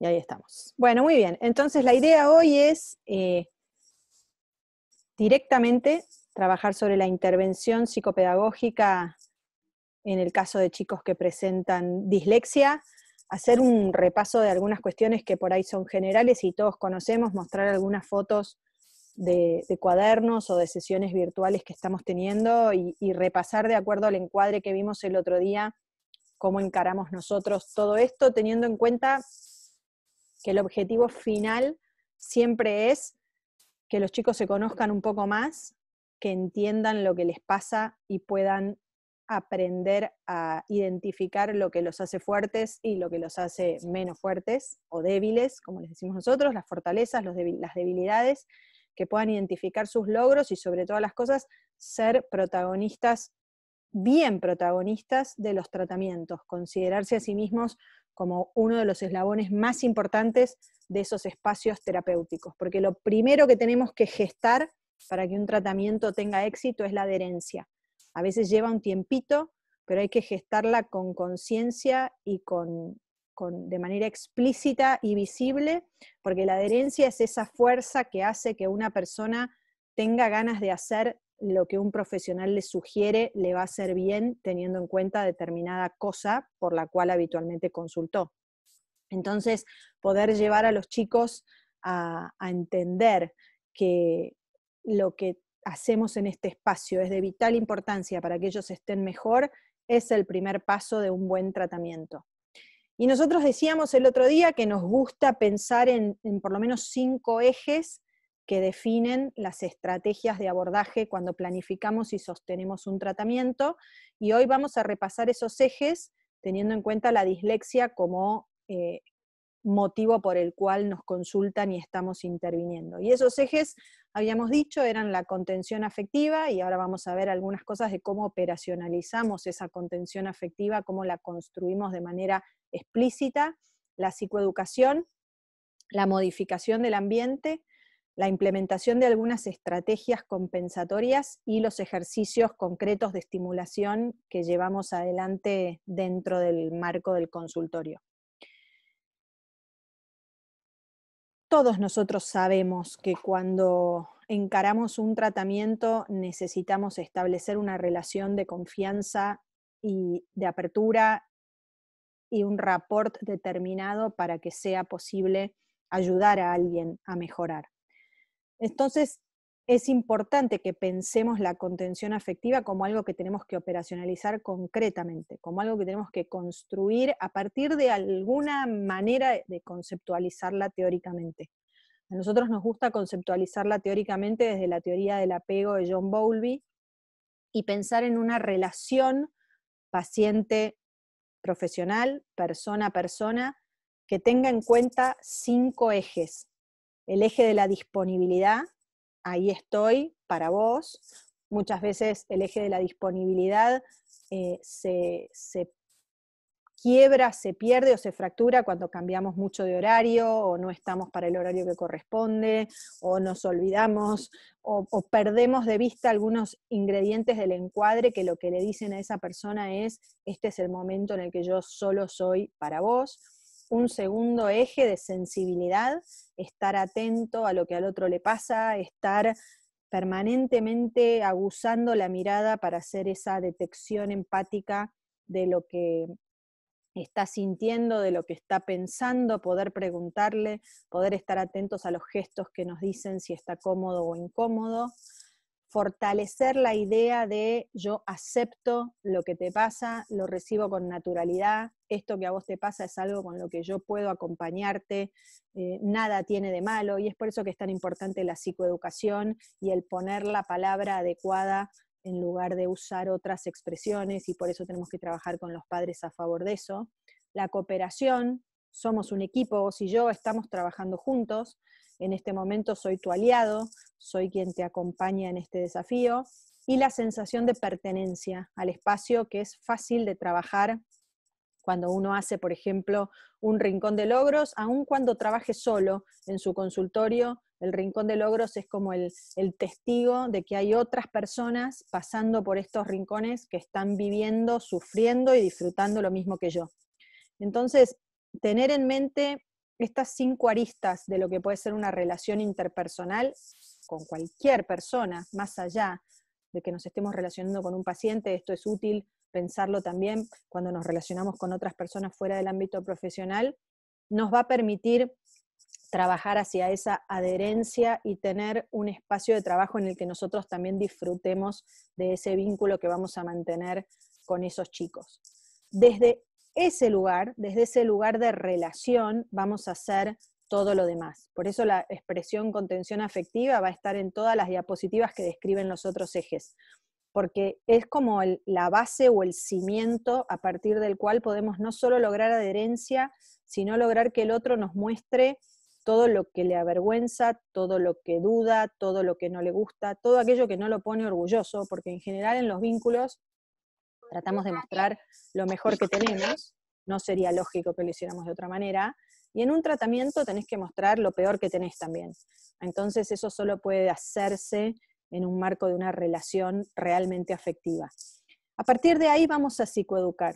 Y ahí estamos. Bueno, muy bien. Entonces la idea hoy es eh, directamente trabajar sobre la intervención psicopedagógica en el caso de chicos que presentan dislexia, hacer un repaso de algunas cuestiones que por ahí son generales y todos conocemos, mostrar algunas fotos de, cuadernos o de sesiones virtuales que estamos teniendo y repasar de acuerdo al encuadre que vimos el otro día cómo encaramos nosotros todo esto, teniendo en cuenta que el objetivo final siempre es que los chicos se conozcan un poco más, que entiendan lo que les pasa y puedan aprender a identificar lo que los hace fuertes y lo que los hace menos fuertes o débiles, como les decimos nosotros, las fortalezas, las debilidades, que puedan identificar sus logros y sobre todas las cosas ser protagonistas, bien protagonistas de los tratamientos, considerarse a sí mismos como uno de los eslabones más importantes de esos espacios terapéuticos, porque lo primero que tenemos que gestar para que un tratamiento tenga éxito es la adherencia. A veces lleva un tiempito, pero hay que gestarla con conciencia y con, de manera explícita y visible, porque la adherencia es esa fuerza que hace que una persona tenga ganas de hacer lo que un profesional le sugiere le va a hacer bien teniendo en cuenta determinada cosa por la cual habitualmente consultó. Entonces, poder llevar a los chicos a, entender que lo que hacemos en este espacio es de vital importancia para que ellos estén mejor, es el primer paso de un buen tratamiento. Y nosotros decíamos el otro día que nos gusta pensar en por lo menos cinco ejes que definen las estrategias de abordaje cuando planificamos y sostenemos un tratamiento. Y hoy vamos a repasar esos ejes teniendo en cuenta la dislexia como eh, motivo por el cual nos consultan y estamos interviniendo. Y esos ejes, habíamos dicho, eran la contención afectiva y ahora vamos a ver algunas cosas de cómo operacionalizamos esa contención afectiva, cómo la construimos de manera explícita, la psicoeducación, la modificación del ambiente, la implementación de algunas estrategias compensatorias y los ejercicios concretos de estimulación que llevamos adelante dentro del marco del consultorio. Todos nosotros sabemos que cuando encaramos un tratamiento necesitamos establecer una relación de confianza y de apertura y un rapport determinado para que sea posible ayudar a alguien a mejorar. Entonces, es importante que pensemos la contención afectiva como algo que tenemos que operacionalizar concretamente, como algo que tenemos que construir a partir de alguna manera de conceptualizarla teóricamente. A nosotros nos gusta conceptualizarla teóricamente desde la teoría del apego de John Bowlby y pensar en una relación paciente profesional, persona persona, que tenga en cuenta cinco ejes el eje de la disponibilidad, ahí estoy para vos. Muchas veces el eje de la disponibilidad eh, se, quiebra, se pierde o se fractura cuando cambiamos mucho de horario o no estamos para el horario que corresponde o nos olvidamos o, o, perdemos de vista algunos ingredientes del encuadre que lo que le dicen a esa persona es este es el momento en el que yo solo soy para vos un segundo eje de sensibilidad, estar atento a lo que al otro le pasa, estar permanentemente aguzando la mirada para hacer esa detección empática de lo que está sintiendo, de lo que está pensando, poder preguntarle, poder estar atentos a los gestos que nos dicen si está cómodo o incómodo fortalecer la idea de yo acepto lo que te pasa, lo recibo con naturalidad, esto que a vos te pasa es algo con lo que yo puedo acompañarte, eh, nada tiene de malo y es por eso que es tan importante la psicoeducación y el poner la palabra adecuada en lugar de usar otras expresiones y por eso tenemos que trabajar con los padres a favor de eso. La cooperación, somos un equipo, vos y yo estamos trabajando juntos en este momento soy tu aliado, soy quien te acompaña en este desafío, y la sensación de pertenencia al espacio que es fácil de trabajar cuando uno hace, por ejemplo, un rincón de logros, aun cuando trabaje solo en su consultorio, el rincón de logros es como el, testigo de que hay otras personas pasando por estos rincones que están viviendo, sufriendo y disfrutando lo mismo que yo. Entonces, tener en mente estas cinco aristas de lo que puede ser una relación interpersonal con cualquier persona, más allá de que nos estemos relacionando con un paciente, esto es útil pensarlo también cuando nos relacionamos con otras personas fuera del ámbito profesional, nos va a permitir trabajar hacia esa adherencia y tener un espacio de trabajo en el que nosotros también disfrutemos de ese vínculo que vamos a mantener con esos chicos. Desde ese lugar, desde ese lugar de relación, vamos a hacer todo lo demás. Por eso la expresión contención afectiva va a estar en todas las diapositivas que describen los otros ejes, porque es como la base o el cimiento a partir del cual podemos no solo lograr adherencia, sino lograr que el otro nos muestre todo lo que le avergüenza, todo lo que duda, todo lo que no le gusta, todo aquello que no lo pone orgulloso, porque en general en los vínculos tratamos de mostrar lo mejor que tenemos, no sería lógico que lo hiciéramos de otra manera, y en un tratamiento tenés que mostrar lo peor que tenés también. Entonces eso solo puede hacerse en un marco de una relación realmente afectiva. A partir de ahí vamos a psicoeducar.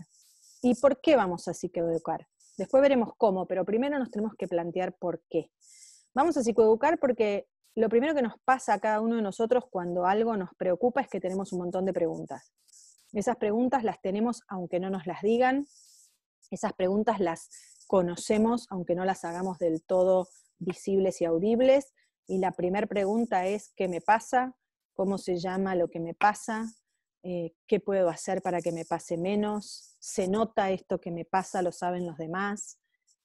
¿Y por qué vamos a psicoeducar? Después veremos cómo, pero primero nos tenemos que plantear por qué. Vamos a psicoeducar porque lo primero que nos pasa a cada uno de nosotros cuando algo nos preocupa es que tenemos un montón de preguntas. Esas preguntas las tenemos aunque no nos las digan, esas preguntas las conocemos aunque no las hagamos del todo visibles y audibles. Y la primera pregunta es, ¿qué me pasa? ¿Cómo se llama lo que me pasa? Eh, ¿Qué puedo hacer para que me pase menos? ¿Se nota esto que me pasa? ¿Lo saben los demás?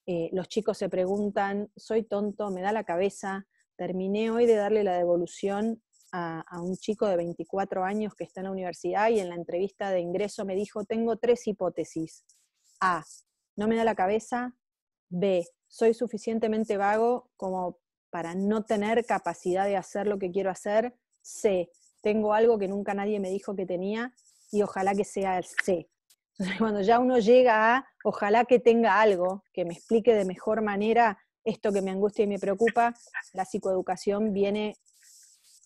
Eh, los chicos se preguntan, soy tonto, me da la cabeza, terminé hoy de darle la devolución a, un chico de 24 años que está en la universidad y en la entrevista de ingreso me dijo, tengo tres hipótesis. A, no me da la cabeza. B, soy suficientemente vago como para no tener capacidad de hacer lo que quiero hacer. C, tengo algo que nunca nadie me dijo que tenía y ojalá que sea el C. cuando ya uno llega a, ojalá que tenga algo que me explique de mejor manera esto que me angustia y me preocupa, la psicoeducación viene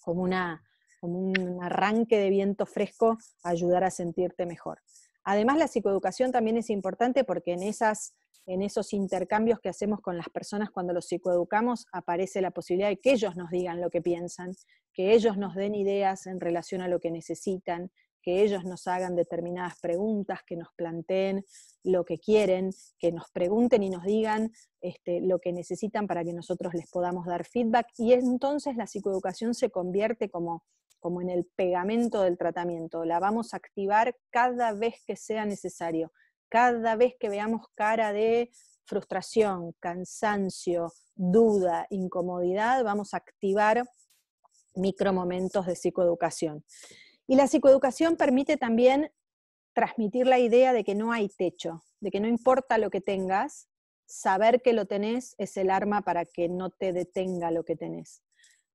como, una, un arranque de viento fresco ayudar a sentirte mejor. Además, la psicoeducación también es importante porque en, esas, en esos intercambios que hacemos con las personas cuando los psicoeducamos aparece la posibilidad de que ellos nos digan lo que piensan, que ellos nos den ideas en relación a lo que necesitan, que ellos nos hagan determinadas preguntas, que nos planteen lo que quieren, que nos pregunten y nos digan este, lo que necesitan para que nosotros les podamos dar feedback. Y entonces la psicoeducación se convierte como, como en el pegamento del tratamiento. La vamos a activar cada vez que sea necesario, cada vez que veamos cara de frustración, cansancio, duda, incomodidad, vamos a activar micromomentos de psicoeducación. Y la psicoeducación permite también transmitir la idea de que no hay techo, de que no importa lo que tengas, saber que lo tenés es el arma para que no te detenga lo que tenés.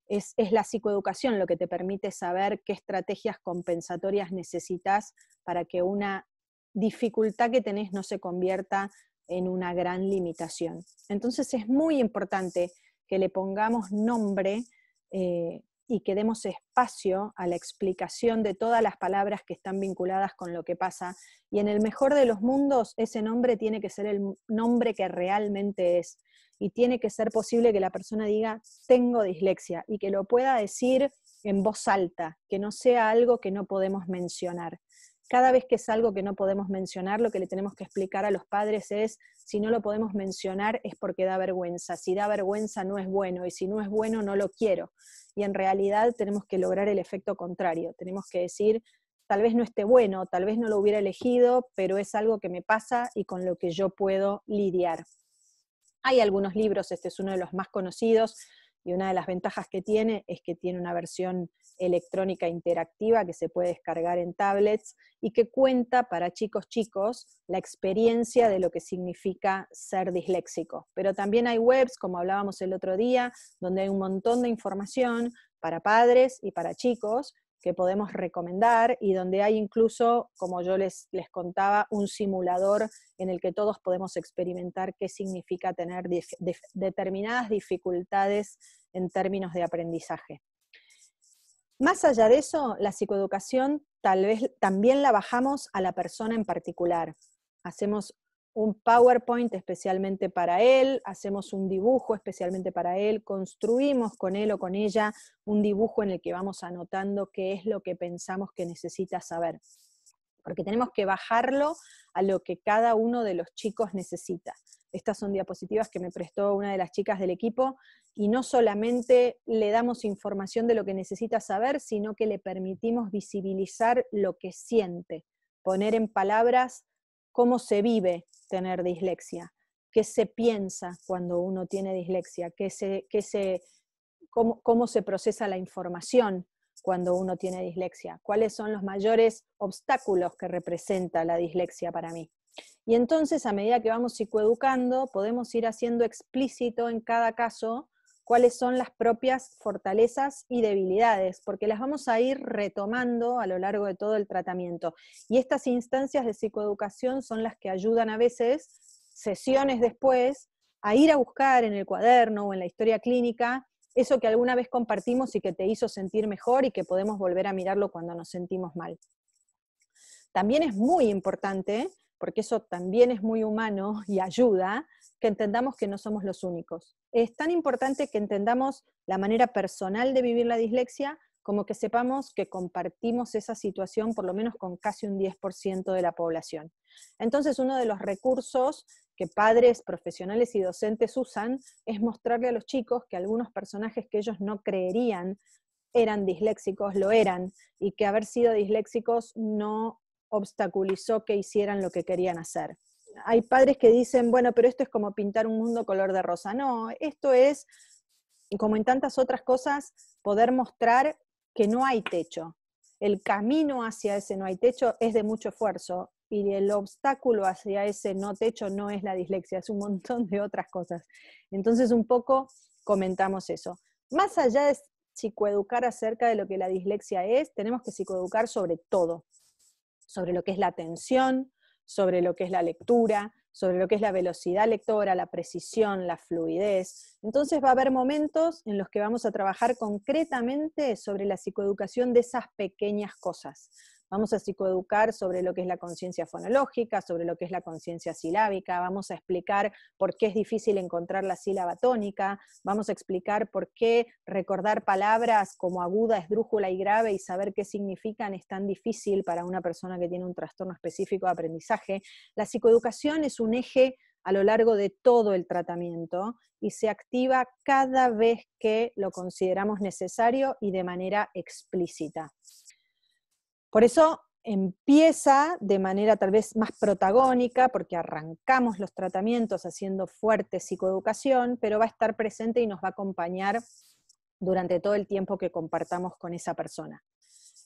Es, la psicoeducación lo que te permite saber qué estrategias compensatorias necesitas para que una dificultad que tenés no se convierta en una gran limitación. Entonces es muy importante que le pongamos nombre eh, y que demos espacio a la explicación de todas las palabras que están vinculadas con lo que pasa. Y en el mejor de los mundos, ese nombre tiene que ser el nombre que realmente es. Y tiene que ser posible que la persona diga, tengo dislexia, y que lo pueda decir en voz alta, que no sea algo que no podemos mencionar cada vez que es algo que no podemos mencionar, lo que le tenemos que explicar a los padres es, si no lo podemos mencionar es porque da vergüenza, si da vergüenza no es bueno y si no es bueno no lo quiero. Y en realidad tenemos que lograr el efecto contrario, tenemos que decir, tal vez no esté bueno, tal vez no lo hubiera elegido, pero es algo que me pasa y con lo que yo puedo lidiar. Hay algunos libros, este es uno de los más conocidos, y una de las ventajas que tiene es que tiene una versión electrónica interactiva que se puede descargar en tablets y que cuenta para chicos chicos la experiencia de lo que significa ser disléxico. Pero también hay webs, como hablábamos el otro día, donde hay un montón de información para padres y para chicos que podemos recomendar y donde hay incluso, como yo les, les contaba, un simulador en el que todos podemos experimentar qué significa tener determinadas dificultades en términos de aprendizaje. Más allá de eso, la psicoeducación tal vez también la bajamos a la persona en particular. Hacemos un PowerPoint especialmente para él, hacemos un dibujo especialmente para él, construimos con él o con ella un dibujo en el que vamos anotando qué es lo que pensamos que necesita saber, porque tenemos que bajarlo a lo que cada uno de los chicos necesita. Estas son diapositivas que me prestó una de las chicas del equipo y no solamente le damos información de lo que necesita saber, sino que le permitimos visibilizar lo que siente, poner en palabras cómo se vive, tener dislexia, qué se piensa cuando uno tiene dislexia, ¿Qué se, cómo, cómo se procesa la información cuando uno tiene dislexia, cuáles son los mayores obstáculos que representa la dislexia para mí. Y entonces, a medida que vamos psicoeducando, podemos ir haciendo explícito en cada caso cuáles son las propias fortalezas y debilidades, porque las vamos a ir retomando a lo largo de todo el tratamiento. Y estas instancias de psicoeducación son las que ayudan a veces, sesiones después, a ir a buscar en el cuaderno o en la historia clínica eso que alguna vez compartimos y que te hizo sentir mejor y que podemos volver a mirarlo cuando nos sentimos mal. También es muy importante, porque eso también es muy humano y ayuda, que entendamos que no somos los únicos. Es tan importante que entendamos la manera personal de vivir la dislexia como que sepamos que compartimos esa situación por lo menos con casi un 10% de la población. Entonces, uno de los recursos que padres, profesionales y docentes usan es mostrarle a los chicos que algunos personajes que ellos no creerían eran disléxicos, lo eran, y que haber sido disléxicos no obstaculizó que hicieran lo que querían hacer hay padres que dicen, bueno, pero esto es como pintar un mundo color de rosa. No, esto es, como en tantas otras cosas, poder mostrar que no hay techo. El camino hacia ese no hay techo es de mucho esfuerzo y el obstáculo hacia ese no techo no es la dislexia, es un montón de otras cosas. Entonces, un poco comentamos eso. Más allá de psicoeducar acerca de lo que la dislexia es, tenemos que psicoeducar sobre todo, sobre lo que es la atención, sobre lo que es la lectura, sobre lo que es la velocidad lectora, la precisión, la fluidez. Entonces va a haber momentos en los que vamos a trabajar concretamente sobre la psicoeducación de esas pequeñas cosas, Vamos a psicoeducar sobre lo que es la conciencia fonológica, sobre lo que es la conciencia silábica, vamos a explicar por qué es difícil encontrar la sílaba tónica, vamos a explicar por qué recordar palabras como aguda, esdrújula y grave y saber qué significan es tan difícil para una persona que tiene un trastorno específico de aprendizaje. La psicoeducación es un eje a lo largo de todo el tratamiento y se activa cada vez que lo consideramos necesario y de manera explícita. Por eso empieza de manera tal vez más protagónica, porque arrancamos los tratamientos haciendo fuerte psicoeducación, pero va a estar presente y nos va a acompañar durante todo el tiempo que compartamos con esa persona.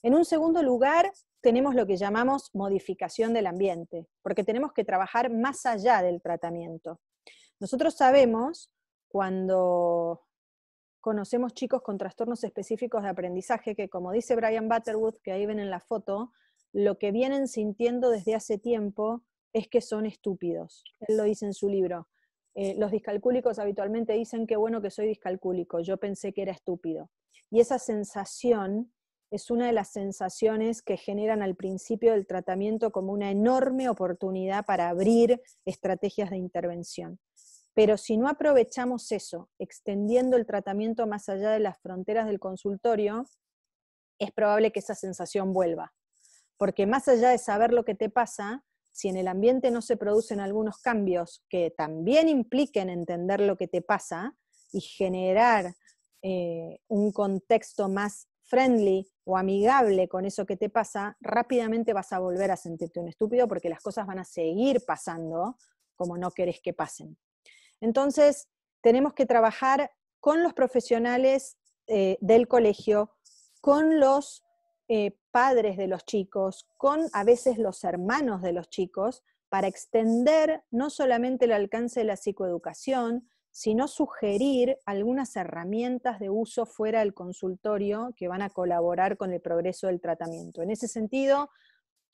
En un segundo lugar, tenemos lo que llamamos modificación del ambiente, porque tenemos que trabajar más allá del tratamiento. Nosotros sabemos cuando conocemos chicos con trastornos específicos de aprendizaje que, como dice Brian Butterwood, que ahí ven en la foto, lo que vienen sintiendo desde hace tiempo es que son estúpidos. Él lo dice en su libro. Eh, los discalcúlicos habitualmente dicen que bueno que soy discalcúlico, yo pensé que era estúpido. Y esa sensación es una de las sensaciones que generan al principio del tratamiento como una enorme oportunidad para abrir estrategias de intervención. Pero si no aprovechamos eso, extendiendo el tratamiento más allá de las fronteras del consultorio, es probable que esa sensación vuelva. Porque más allá de saber lo que te pasa, si en el ambiente no se producen algunos cambios que también impliquen entender lo que te pasa y generar eh, un contexto más friendly o amigable con eso que te pasa, rápidamente vas a volver a sentirte un estúpido porque las cosas van a seguir pasando como no querés que pasen. Entonces, tenemos que trabajar con los profesionales eh, del colegio, con los eh, padres de los chicos, con a veces los hermanos de los chicos, para extender no solamente el alcance de la psicoeducación, sino sugerir algunas herramientas de uso fuera del consultorio que van a colaborar con el progreso del tratamiento. En ese sentido,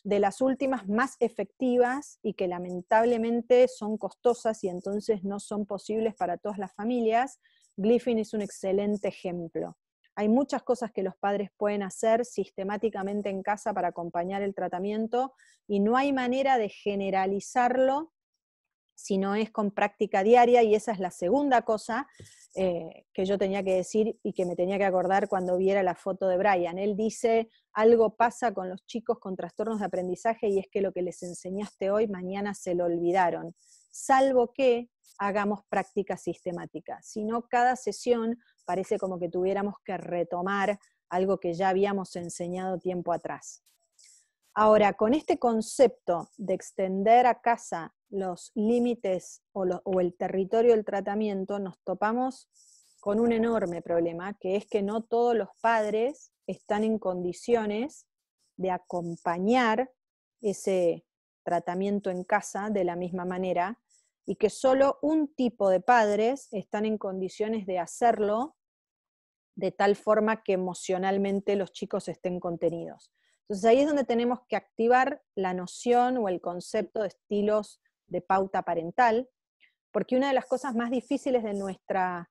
de las últimas más efectivas y que lamentablemente son costosas y entonces no son posibles para todas las familias, Gliffin es un excelente ejemplo. Hay muchas cosas que los padres pueden hacer sistemáticamente en casa para acompañar el tratamiento y no hay manera de generalizarlo si no es con práctica diaria y esa es la segunda cosa eh, que yo tenía que decir y que me tenía que acordar cuando viera la foto de Brian. Él dice, algo pasa con los chicos con trastornos de aprendizaje y es que lo que les enseñaste hoy mañana se lo olvidaron, salvo que hagamos práctica sistemática. Si no, cada sesión parece como que tuviéramos que retomar algo que ya habíamos enseñado tiempo atrás. Ahora, con este concepto de extender a casa los límites o, el territorio del tratamiento, nos topamos con un enorme problema, que es que no todos los padres están en condiciones de acompañar ese tratamiento en casa de la misma manera y que solo un tipo de padres están en condiciones de hacerlo de tal forma que emocionalmente los chicos estén contenidos. Entonces ahí es donde tenemos que activar la noción o el concepto de estilos de pauta parental, porque una de las cosas más difíciles de nuestra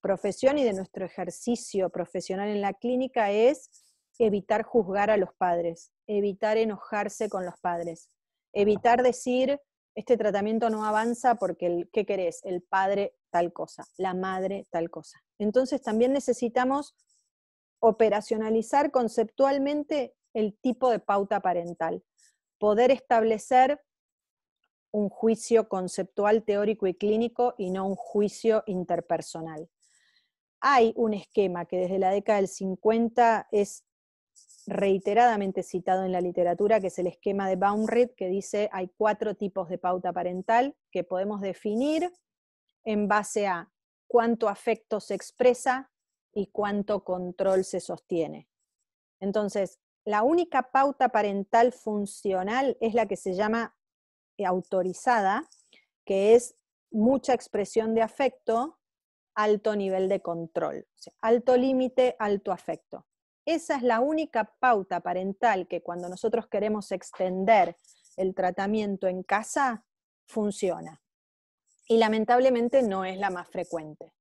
profesión y de nuestro ejercicio profesional en la clínica es evitar juzgar a los padres, evitar enojarse con los padres, evitar decir, este tratamiento no avanza porque, el, ¿qué querés? El padre tal cosa, la madre tal cosa. Entonces también necesitamos operacionalizar conceptualmente el tipo de pauta parental, poder establecer un juicio conceptual, teórico y clínico y no un juicio interpersonal. Hay un esquema que desde la década del 50 es reiteradamente citado en la literatura, que es el esquema de Baumrid, que dice hay cuatro tipos de pauta parental que podemos definir en base a cuánto afecto se expresa y cuánto control se sostiene. Entonces, la única pauta parental funcional es la que se llama eh, autorizada, que es mucha expresión de afecto, alto nivel de control, alto límite, alto afecto. Esa es la única pauta parental que cuando nosotros queremos extender el tratamiento en casa, funciona. Y lamentablemente no es la más frecuente.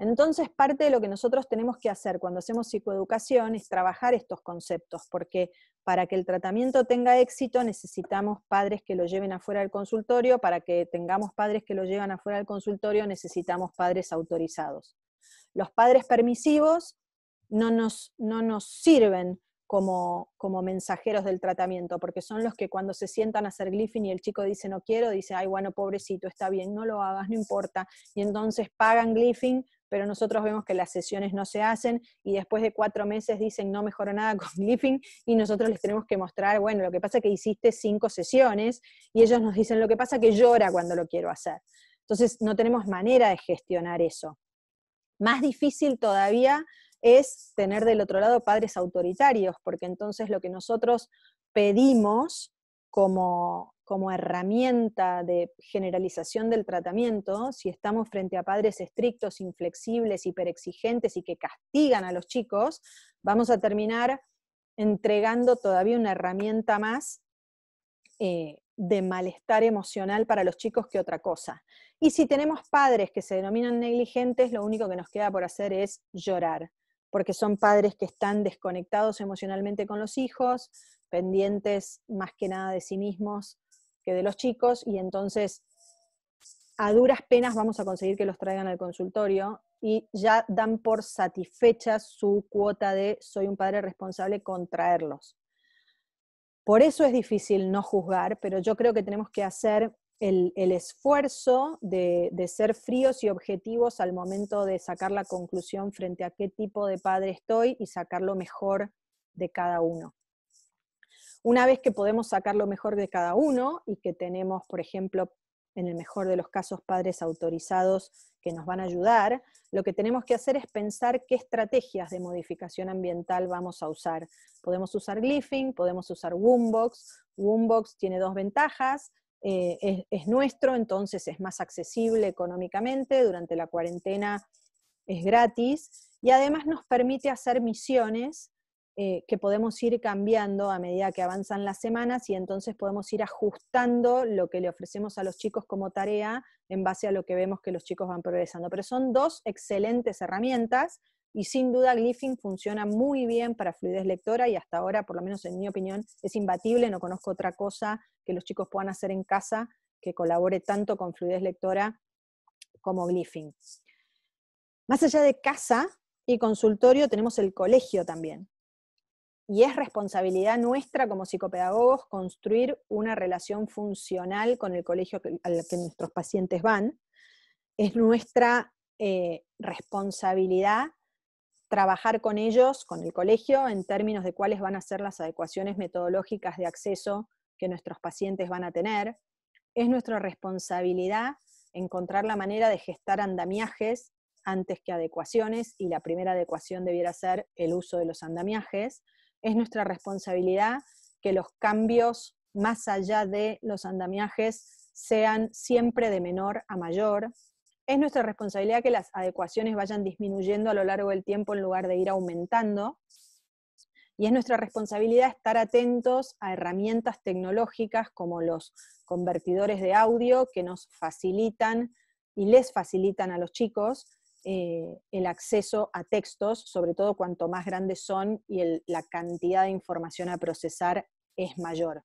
Entonces, parte de lo que nosotros tenemos que hacer cuando hacemos psicoeducación es trabajar estos conceptos, porque para que el tratamiento tenga éxito necesitamos padres que lo lleven afuera del consultorio, para que tengamos padres que lo llevan afuera del consultorio necesitamos padres autorizados. Los padres permisivos no nos, sirven como, mensajeros del tratamiento, porque son los que cuando se sientan a hacer glifing y el chico dice no quiero, dice, ay, bueno, pobrecito, está bien, no lo hagas, no importa, y entonces pagan glifing, pero nosotros vemos que las sesiones no se hacen y después de cuatro meses dicen no mejoró nada con Glyphing y nosotros les tenemos que mostrar, bueno, lo que pasa es que hiciste cinco sesiones y ellos nos dicen lo que pasa es que llora cuando lo quiero hacer. Entonces no tenemos manera de gestionar eso. Más difícil todavía es tener del otro lado padres autoritarios, porque entonces lo que nosotros pedimos como, como herramienta de generalización del tratamiento, si estamos frente a padres estrictos, inflexibles, hiperexigentes y que castigan a los chicos, vamos a terminar entregando todavía una herramienta más eh, de malestar emocional para los chicos que otra cosa. Y si tenemos padres que se denominan negligentes, lo único que nos queda por hacer es llorar, porque son padres que están desconectados emocionalmente con los hijos, pendientes más que nada de sí mismos, que de los chicos y entonces a duras penas vamos a conseguir que los traigan al consultorio y ya dan por satisfecha su cuota de soy un padre responsable con traerlos. Por eso es difícil no juzgar, pero yo creo que tenemos que hacer el, esfuerzo de, ser fríos y objetivos al momento de sacar la conclusión frente a qué tipo de padre estoy y sacar lo mejor de cada uno. Una vez que podemos sacar lo mejor de cada uno y que tenemos, por ejemplo, en el mejor de los casos, padres autorizados que nos van a ayudar, lo que tenemos que hacer es pensar qué estrategias de modificación ambiental vamos a usar. Podemos usar glyphing, podemos usar Woombox. Woombox tiene dos ventajas. Eh, es, es nuestro, entonces es más accesible económicamente. Durante la cuarentena es gratis. Y además nos permite hacer misiones eh, que podemos ir cambiando a medida que avanzan las semanas y entonces podemos ir ajustando lo que le ofrecemos a los chicos como tarea en base a lo que vemos que los chicos van progresando. Pero son dos excelentes herramientas y sin duda Glyphing funciona muy bien para fluidez lectora y hasta ahora, por lo menos en mi opinión, es imbatible, no conozco otra cosa que los chicos puedan hacer en casa que colabore tanto con fluidez lectora como Glyphing. Más allá de casa y consultorio tenemos el colegio también y es responsabilidad nuestra como psicopedagogos construir una relación funcional con el colegio al que nuestros pacientes van. Es nuestra eh, responsabilidad trabajar con ellos, con el colegio, en términos de cuáles van a ser las adecuaciones metodológicas de acceso que nuestros pacientes van a tener. Es nuestra responsabilidad encontrar la manera de gestar andamiajes antes que adecuaciones, y la primera adecuación debiera ser el uso de los andamiajes es nuestra responsabilidad que los cambios más allá de los andamiajes sean siempre de menor a mayor. Es nuestra responsabilidad que las adecuaciones vayan disminuyendo a lo largo del tiempo en lugar de ir aumentando. Y es nuestra responsabilidad estar atentos a herramientas tecnológicas como los convertidores de audio que nos facilitan y les facilitan a los chicos eh, el acceso a textos, sobre todo cuanto más grandes son y la cantidad de información a procesar es mayor.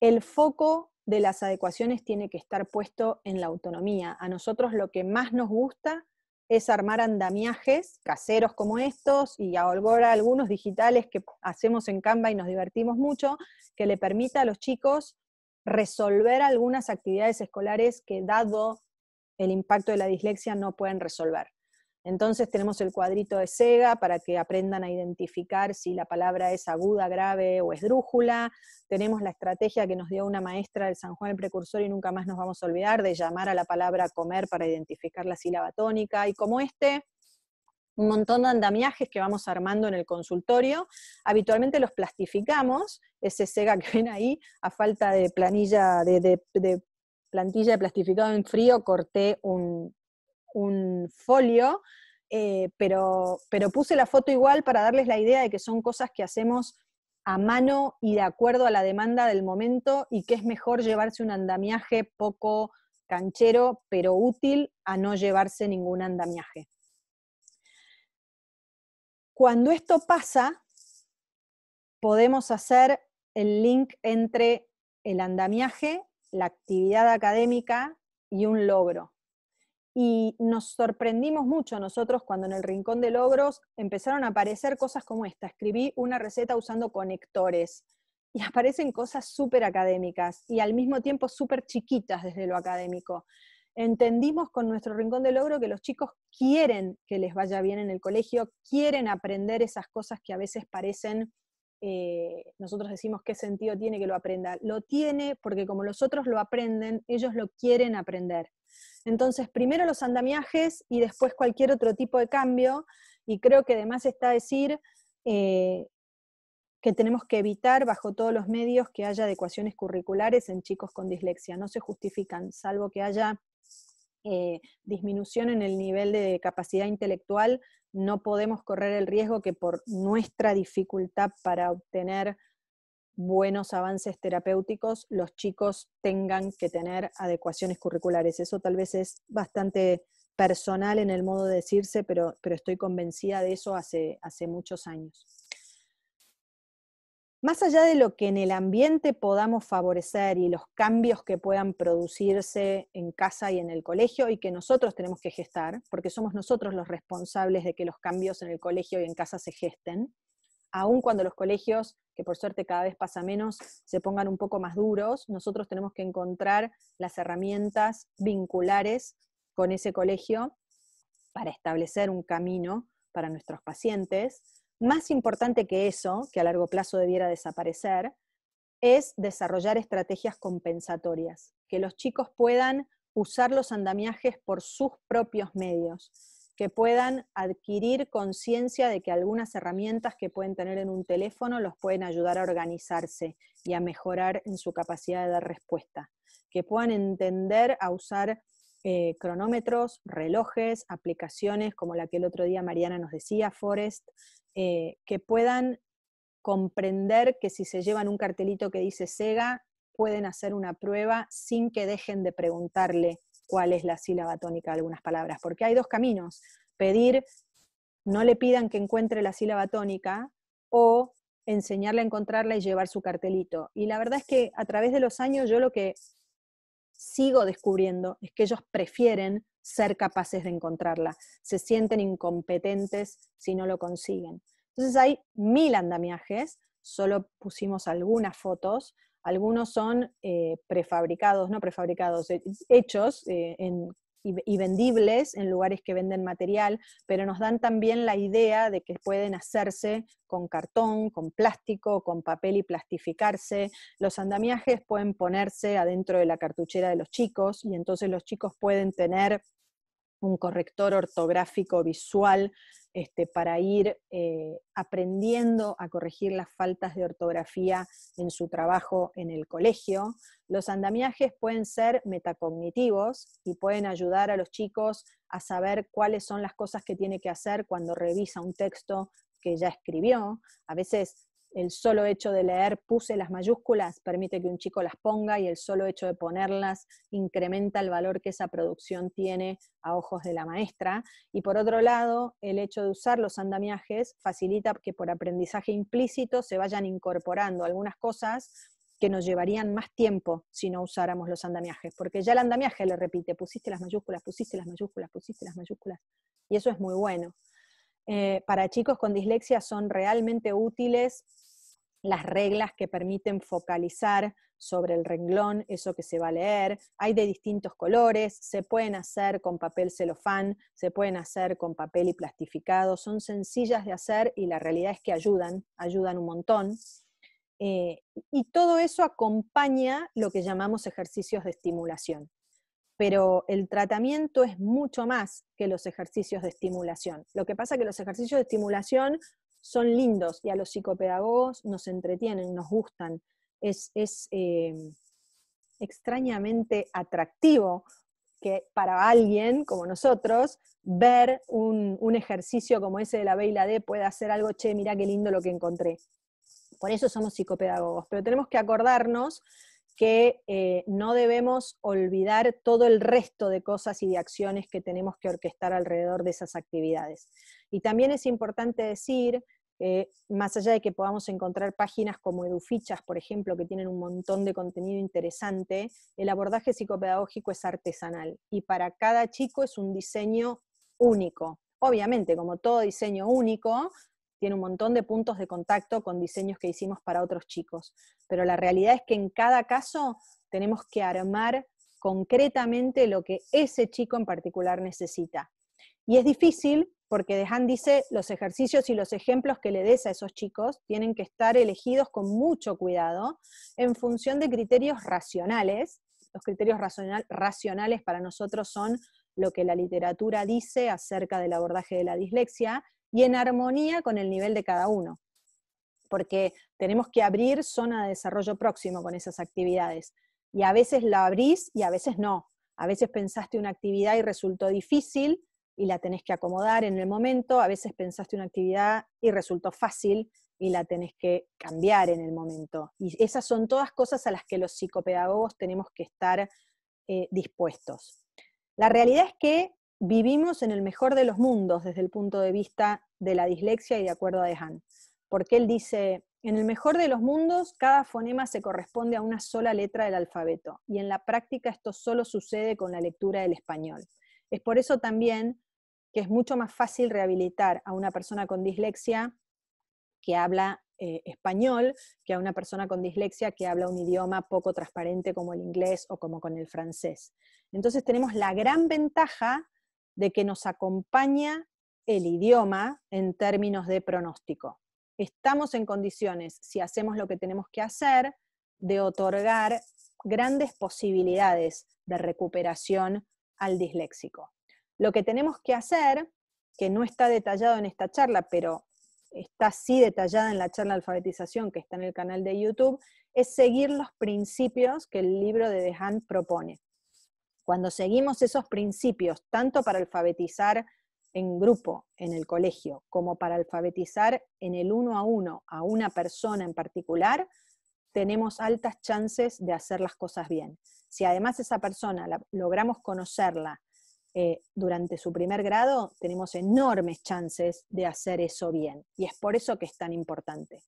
El foco de las adecuaciones tiene que estar puesto en la autonomía. A nosotros lo que más nos gusta es armar andamiajes caseros como estos y ahora algunos digitales que hacemos en Canva y nos divertimos mucho, que le permita a los chicos resolver algunas actividades escolares que dado el impacto de la dislexia no pueden resolver. Entonces tenemos el cuadrito de SEGA para que aprendan a identificar si la palabra es aguda, grave o esdrújula. Tenemos la estrategia que nos dio una maestra del San Juan el Precursor y nunca más nos vamos a olvidar de llamar a la palabra comer para identificar la sílaba tónica. Y como este, un montón de andamiajes que vamos armando en el consultorio. Habitualmente los plastificamos, ese SEGA que ven ahí, a falta de planilla de, de, de plantilla de plastificado en frío, corté un, folio, eh, pero, pero puse la foto igual para darles la idea de que son cosas que hacemos a mano y de acuerdo a la demanda del momento y que es mejor llevarse un andamiaje poco canchero pero útil a no llevarse ningún andamiaje. Cuando esto pasa, podemos hacer el link entre el andamiaje la actividad académica y un logro. Y nos sorprendimos mucho nosotros cuando en el Rincón de Logros empezaron a aparecer cosas como esta. Escribí una receta usando conectores y aparecen cosas súper académicas y al mismo tiempo súper chiquitas desde lo académico. Entendimos con nuestro rincón de logro que los chicos quieren que les vaya bien en el colegio, quieren aprender esas cosas que a veces parecen eh, nosotros decimos qué sentido tiene que lo aprenda. Lo tiene porque como los otros lo aprenden, ellos lo quieren aprender. Entonces, primero los andamiajes y después cualquier otro tipo de cambio. Y creo que además está decir eh, que tenemos que evitar bajo todos los medios que haya adecuaciones curriculares en chicos con dislexia. No se justifican, salvo que haya eh, disminución en el nivel de capacidad intelectual no podemos correr el riesgo que por nuestra dificultad para obtener buenos avances terapéuticos, los chicos tengan que tener adecuaciones curriculares. Eso tal vez es bastante personal en el modo de decirse, pero, pero estoy convencida de eso hace, hace muchos años más allá de lo que en el ambiente podamos favorecer y los cambios que puedan producirse en casa y en el colegio y que nosotros tenemos que gestar, porque somos nosotros los responsables de que los cambios en el colegio y en casa se gesten, aun cuando los colegios, que por suerte cada vez pasa menos, se pongan un poco más duros, nosotros tenemos que encontrar las herramientas vinculares con ese colegio para establecer un camino para nuestros pacientes más importante que eso, que a largo plazo debiera desaparecer, es desarrollar estrategias compensatorias, que los chicos puedan usar los andamiajes por sus propios medios, que puedan adquirir conciencia de que algunas herramientas que pueden tener en un teléfono los pueden ayudar a organizarse y a mejorar en su capacidad de dar respuesta, que puedan entender a usar eh, cronómetros, relojes, aplicaciones como la que el otro día Mariana nos decía, Forest, eh, que puedan comprender que si se llevan un cartelito que dice Sega, pueden hacer una prueba sin que dejen de preguntarle cuál es la sílaba tónica de algunas palabras, porque hay dos caminos. Pedir, no le pidan que encuentre la sílaba tónica o enseñarle a encontrarla y llevar su cartelito. Y la verdad es que a través de los años yo lo que sigo descubriendo es que ellos prefieren ser capaces de encontrarla. Se sienten incompetentes si no lo consiguen. Entonces hay mil andamiajes, solo pusimos algunas fotos. Algunos son eh, prefabricados, no prefabricados, hechos eh, en y, vendibles en lugares que venden material, pero nos dan también la idea de que pueden hacerse con cartón, con plástico, con papel y plastificarse. Los andamiajes pueden ponerse adentro de la cartuchera de los chicos y entonces los chicos pueden tener un corrector ortográfico visual este, para ir eh, aprendiendo a corregir las faltas de ortografía en su trabajo en el colegio. Los andamiajes pueden ser metacognitivos y pueden ayudar a los chicos a saber cuáles son las cosas que tiene que hacer cuando revisa un texto que ya escribió. A veces el solo hecho de leer puse las mayúsculas permite que un chico las ponga y el solo hecho de ponerlas incrementa el valor que esa producción tiene a ojos de la maestra. Y por otro lado, el hecho de usar los andamiajes facilita que por aprendizaje implícito se vayan incorporando algunas cosas que nos llevarían más tiempo si no usáramos los andamiajes, porque ya el andamiaje le repite, pusiste las mayúsculas, pusiste las mayúsculas, pusiste las mayúsculas, y eso es muy bueno. Eh, para chicos con dislexia son realmente útiles las reglas que permiten focalizar sobre el renglón, eso que se va a leer. Hay de distintos colores, se pueden hacer con papel celofán, se pueden hacer con papel y plastificado, son sencillas de hacer y la realidad es que ayudan, ayudan un montón. Eh, y todo eso acompaña lo que llamamos ejercicios de estimulación pero el tratamiento es mucho más que los ejercicios de estimulación. Lo que pasa es que los ejercicios de estimulación son lindos y a los psicopedagogos nos entretienen, nos gustan. Es, eh, extrañamente atractivo que para alguien como nosotros ver un, ejercicio como ese de la B y la D pueda hacer algo, che, mira qué lindo lo que encontré. Por eso somos psicopedagogos, pero tenemos que acordarnos que eh, no debemos olvidar todo el resto de cosas y de acciones que tenemos que orquestar alrededor de esas actividades. Y también es importante decir, eh, más allá de que podamos encontrar páginas como Edufichas, por ejemplo, que tienen un montón de contenido interesante, el abordaje psicopedagógico es artesanal y para cada chico es un diseño único. Obviamente, como todo diseño único, tiene un montón de puntos de contacto con diseños que hicimos para otros chicos. Pero la realidad es que en cada caso tenemos que armar concretamente lo que ese chico en particular necesita. Y es difícil porque Dejan dice, los ejercicios y los ejemplos que le des a esos chicos tienen que estar elegidos con mucho cuidado en función de criterios racionales. Los criterios racionales para nosotros son lo que la literatura dice acerca del abordaje de la dislexia y en armonía con el nivel de cada uno, porque tenemos que abrir zona de desarrollo próximo con esas actividades. Y a veces la abrís y a veces no. A veces pensaste una actividad y resultó difícil y la tenés que acomodar en el momento, a veces pensaste una actividad y resultó fácil y la tenés que cambiar en el momento. Y esas son todas cosas a las que los psicopedagogos tenemos que estar eh, dispuestos. La realidad es que vivimos en el mejor de los mundos desde el punto de vista de la dislexia y de acuerdo a dejan Porque él dice, en el mejor de los mundos, cada fonema se corresponde a una sola letra del alfabeto, y en la práctica esto solo sucede con la lectura del español. Es por eso también que es mucho más fácil rehabilitar a una persona con dislexia que habla eh, español que a una persona con dislexia que habla un idioma poco transparente como el inglés o como con el francés. Entonces tenemos la gran ventaja de que nos acompaña el idioma en términos de pronóstico. Estamos en condiciones, si hacemos lo que tenemos que hacer, de otorgar grandes posibilidades de recuperación al disléxico. Lo que tenemos que hacer, que no está detallado en esta charla, pero está sí detallada en la charla de alfabetización que está en el canal de YouTube, es seguir los principios que el libro de Dehan propone. Cuando seguimos esos principios, tanto para alfabetizar en grupo, en el colegio, como para alfabetizar en el uno a uno a una persona en particular, tenemos altas chances de hacer las cosas bien. Si además esa persona logramos conocerla eh, durante su primer grado, tenemos enormes chances de hacer eso bien. Y es por eso que es tan importante.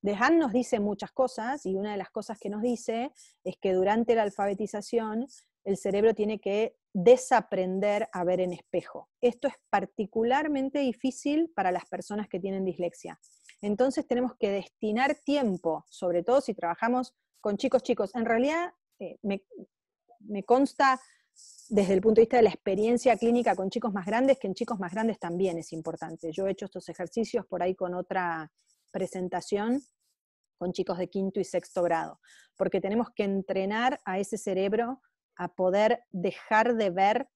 Dejan nos dice muchas cosas y una de las cosas que nos dice es que durante la alfabetización el cerebro tiene que desaprender a ver en espejo. Esto es particularmente difícil para las personas que tienen dislexia. Entonces tenemos que destinar tiempo, sobre todo si trabajamos con chicos chicos. En realidad, eh, me consta desde el punto de vista de la experiencia clínica con chicos más grandes, que en chicos más grandes también es importante. Yo he hecho estos ejercicios por ahí con otra presentación con chicos de quinto y sexto grado, porque tenemos que entrenar a ese cerebro a poder dejar de ver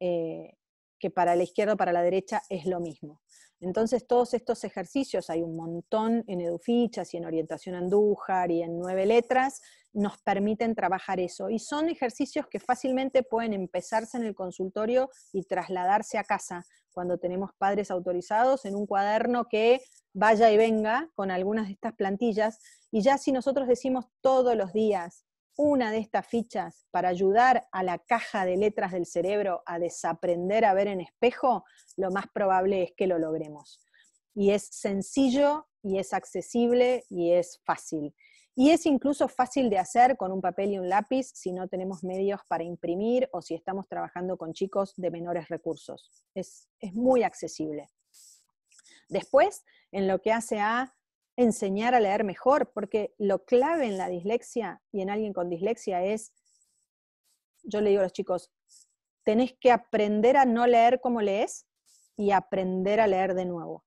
eh, que para la izquierda o para la derecha es lo mismo. Entonces, todos estos ejercicios, hay un montón en Edufichas y en Orientación Andújar y en Nueve Letras, nos permiten trabajar eso. Y son ejercicios que fácilmente pueden empezarse en el consultorio y trasladarse a casa cuando tenemos padres autorizados en un cuaderno que vaya y venga con algunas de estas plantillas. Y ya si nosotros decimos todos los días, una de estas fichas para ayudar a la caja de letras del cerebro a desaprender a ver en espejo, lo más probable es que lo logremos. Y es sencillo y es accesible y es fácil. Y es incluso fácil de hacer con un papel y un lápiz si no tenemos medios para imprimir o si estamos trabajando con chicos de menores recursos. Es, es muy accesible. Después, en lo que hace a enseñar a leer mejor, porque lo clave en la dislexia y en alguien con dislexia es, yo le digo a los chicos, tenés que aprender a no leer como lees y aprender a leer de nuevo.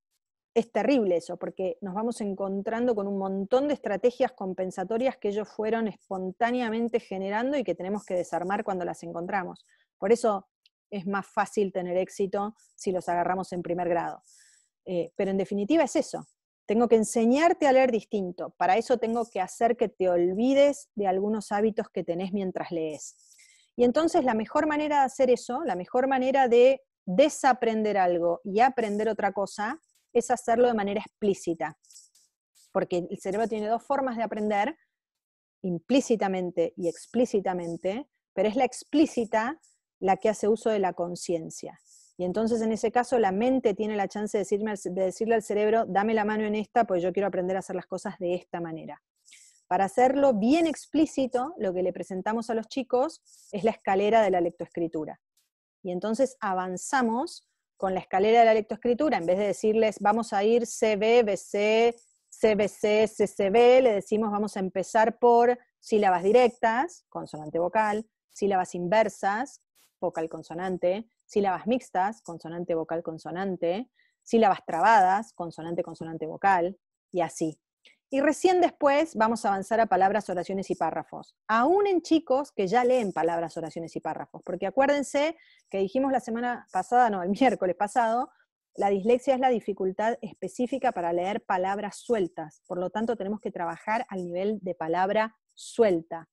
Es terrible eso, porque nos vamos encontrando con un montón de estrategias compensatorias que ellos fueron espontáneamente generando y que tenemos que desarmar cuando las encontramos. Por eso es más fácil tener éxito si los agarramos en primer grado. Eh, pero en definitiva es eso, tengo que enseñarte a leer distinto. Para eso tengo que hacer que te olvides de algunos hábitos que tenés mientras lees. Y entonces la mejor manera de hacer eso, la mejor manera de desaprender algo y aprender otra cosa, es hacerlo de manera explícita. Porque el cerebro tiene dos formas de aprender, implícitamente y explícitamente, pero es la explícita la que hace uso de la conciencia. Y entonces en ese caso la mente tiene la chance de, decirle al cerebro, dame la mano en esta, pues yo quiero aprender a hacer las cosas de esta manera. Para hacerlo bien explícito, lo que le presentamos a los chicos es la escalera de la lectoescritura. Y entonces avanzamos con la escalera de la lectoescritura, en vez de decirles vamos a ir CB, BC, CBC, CCB, le decimos vamos a empezar por sílabas directas, consonante vocal, sílabas inversas, vocal consonante, sílabas mixtas, consonante, vocal, consonante, sílabas trabadas, consonante, consonante, vocal, y así. Y recién después vamos a avanzar a palabras, oraciones y párrafos, aún en chicos que ya leen palabras, oraciones y párrafos, porque acuérdense que dijimos la semana pasada, no, el miércoles pasado, la dislexia es la dificultad específica para leer palabras sueltas, por lo tanto tenemos que trabajar al nivel de palabra suelta.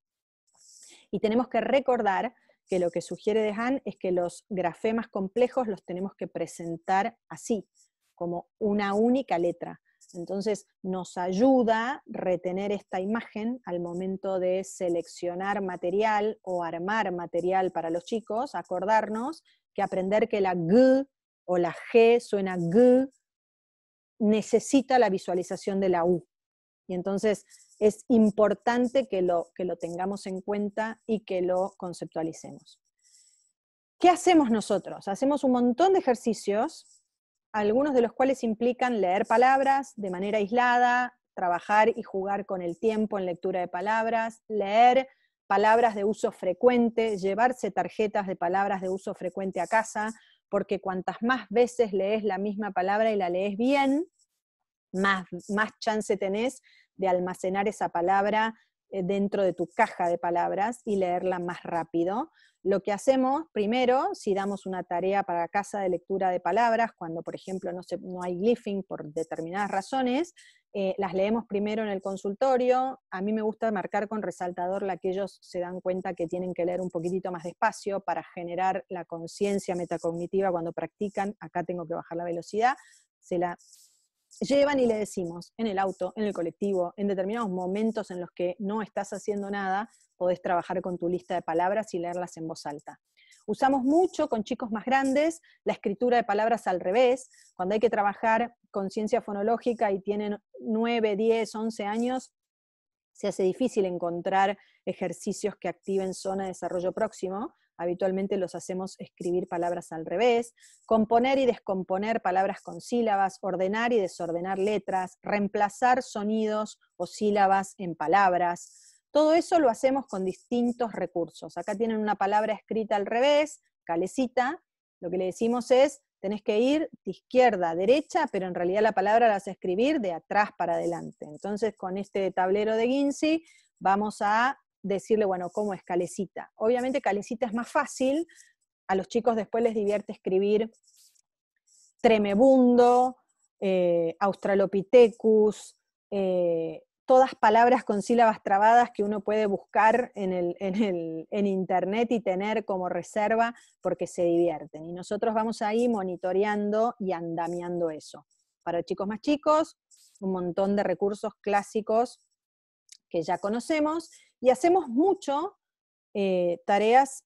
Y tenemos que recordar que lo que sugiere Dehan es que los grafemas complejos los tenemos que presentar así, como una única letra. Entonces nos ayuda retener esta imagen al momento de seleccionar material o armar material para los chicos, acordarnos que aprender que la G o la G suena G necesita la visualización de la U. Y entonces es importante que lo, que lo tengamos en cuenta y que lo conceptualicemos. ¿Qué hacemos nosotros? Hacemos un montón de ejercicios, algunos de los cuales implican leer palabras de manera aislada, trabajar y jugar con el tiempo en lectura de palabras, leer palabras de uso frecuente, llevarse tarjetas de palabras de uso frecuente a casa, porque cuantas más veces lees la misma palabra y la lees bien, más, más chance tenés de almacenar esa palabra eh, dentro de tu caja de palabras y leerla más rápido. Lo que hacemos primero, si damos una tarea para casa de lectura de palabras, cuando por ejemplo no, hay glifing por determinadas razones, eh, las leemos primero en el consultorio. A mí me gusta marcar con resaltador la que ellos se dan cuenta que tienen que leer un poquitito más despacio para generar la conciencia metacognitiva cuando practican. Acá tengo que bajar la velocidad. Se la llevan y le decimos en el auto, en el colectivo, en determinados momentos en los que no estás haciendo nada, podés trabajar con tu lista de palabras y leerlas en voz alta. Usamos mucho con chicos más grandes la escritura de palabras al revés. Cuando hay que trabajar con ciencia fonológica y tienen 9, 10, 11 años, se hace difícil encontrar ejercicios que activen zona de desarrollo próximo habitualmente los hacemos escribir palabras al revés, componer y descomponer palabras con sílabas, ordenar y desordenar letras, reemplazar sonidos o sílabas en palabras. Todo eso lo hacemos con distintos recursos. Acá tienen una palabra escrita al revés, calecita, lo que le decimos es, tenés que ir de izquierda a derecha, pero en realidad la palabra la vas a escribir de atrás para adelante. Entonces, con este tablero de Ginzi vamos a decirle, bueno, ¿cómo es Calecita? Obviamente Calecita es más fácil, a los chicos después les divierte escribir tremebundo, eh, australopithecus, eh, todas palabras con sílabas trabadas que uno puede buscar en, internet y tener como reserva porque se divierten. Y nosotros vamos ahí monitoreando y andamiando eso. Para chicos más chicos, un montón de recursos clásicos que ya conocemos y hacemos mucho eh, tareas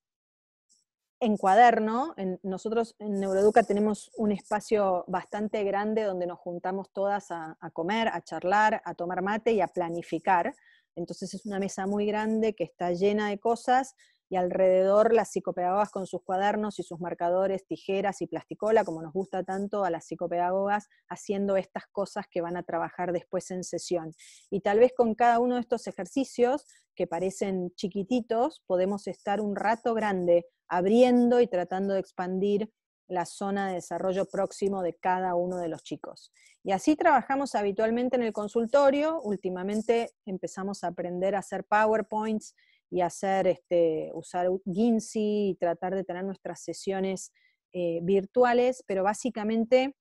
en cuaderno. En, nosotros en Neuroeduca tenemos un espacio bastante grande donde nos juntamos todas a, comer, a charlar, a tomar mate y a planificar. Entonces es una mesa muy grande que está llena de cosas y alrededor las psicopedagogas con sus cuadernos y sus marcadores, tijeras y plasticola, como nos gusta tanto a las psicopedagogas, haciendo estas cosas que van a trabajar después en sesión. Y tal vez con cada uno de estos ejercicios, que parecen chiquititos, podemos estar un rato grande abriendo y tratando de expandir la zona de desarrollo próximo de cada uno de los chicos. Y así trabajamos habitualmente en el consultorio, últimamente empezamos a aprender a hacer PowerPoints y hacer, este, usar ginzi y tratar de tener nuestras sesiones eh, virtuales, pero básicamente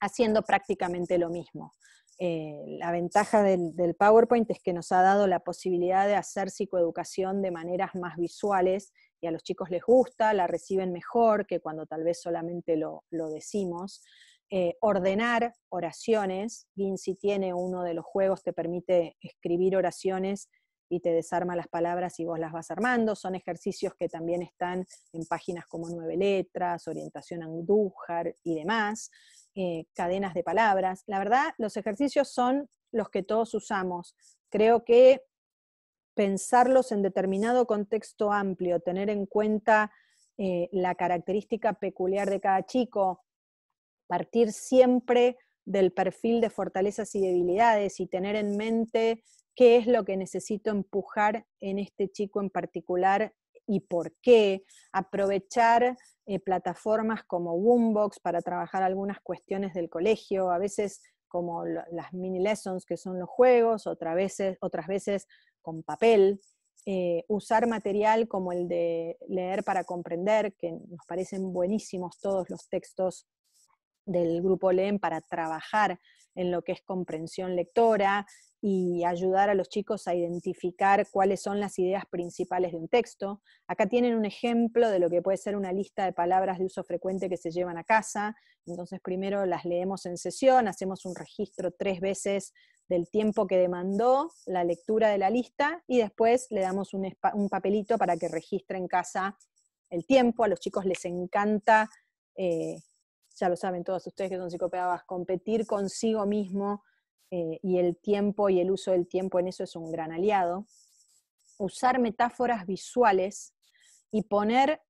haciendo prácticamente lo mismo. Eh, la ventaja del, PowerPoint es que nos ha dado la posibilidad de hacer psicoeducación de maneras más visuales y a los chicos les gusta, la reciben mejor que cuando tal vez solamente lo, decimos. Eh, ordenar oraciones, Ginsi tiene uno de los juegos, que permite escribir oraciones y te desarma las palabras y vos las vas armando. Son ejercicios que también están en páginas como Nueve Letras, Orientación Andújar y demás, eh, cadenas de palabras. La verdad, los ejercicios son los que todos usamos. Creo que pensarlos en determinado contexto amplio, tener en cuenta eh, la característica peculiar de cada chico, partir siempre del perfil de fortalezas y debilidades y tener en mente qué es lo que necesito empujar en este chico en particular y por qué, aprovechar eh, plataformas como Boombox para trabajar algunas cuestiones del colegio, a veces como las mini lessons que son los juegos, otras veces, otras veces con papel, eh, usar material como el de leer para comprender, que nos parecen buenísimos todos los textos del grupo leen para trabajar en lo que es comprensión lectora y ayudar a los chicos a identificar cuáles son las ideas principales de un texto. Acá tienen un ejemplo de lo que puede ser una lista de palabras de uso frecuente que se llevan a casa. Entonces primero las leemos en sesión, hacemos un registro tres veces del tiempo que demandó la lectura de la lista y después le damos un, papelito para que registre en casa el tiempo. A los chicos les encanta eh, ya lo saben todos ustedes que son psicopedagogas, competir consigo mismo eh, y el tiempo y el uso del tiempo en eso es un gran aliado. Usar metáforas visuales y poner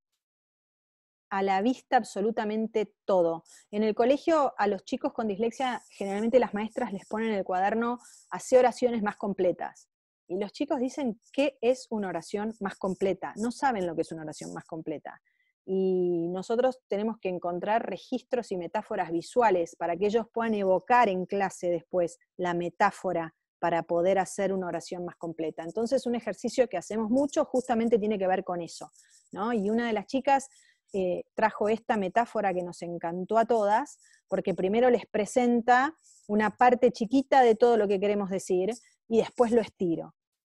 a la vista absolutamente todo. En el colegio a los chicos con dislexia generalmente las maestras les ponen en el cuaderno hace oraciones más completas. Y los chicos dicen, ¿qué es una oración más completa? No saben lo que es una oración más completa y nosotros tenemos que encontrar registros y metáforas visuales para que ellos puedan evocar en clase después la metáfora para poder hacer una oración más completa. Entonces, un ejercicio que hacemos mucho justamente tiene que ver con eso. ¿no? Y una de las chicas eh, trajo esta metáfora que nos encantó a todas, porque primero les presenta una parte chiquita de todo lo que queremos decir y después lo estiro.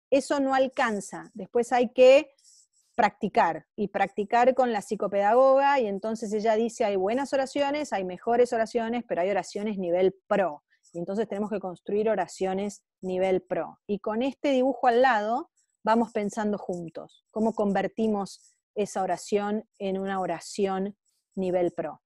Eso no alcanza, después hay que practicar y practicar con la psicopedagoga y entonces ella dice hay buenas oraciones, hay mejores oraciones, pero hay oraciones nivel pro. Y entonces tenemos que construir oraciones nivel pro. Y con este dibujo al lado vamos pensando juntos cómo convertimos esa oración en una oración nivel pro.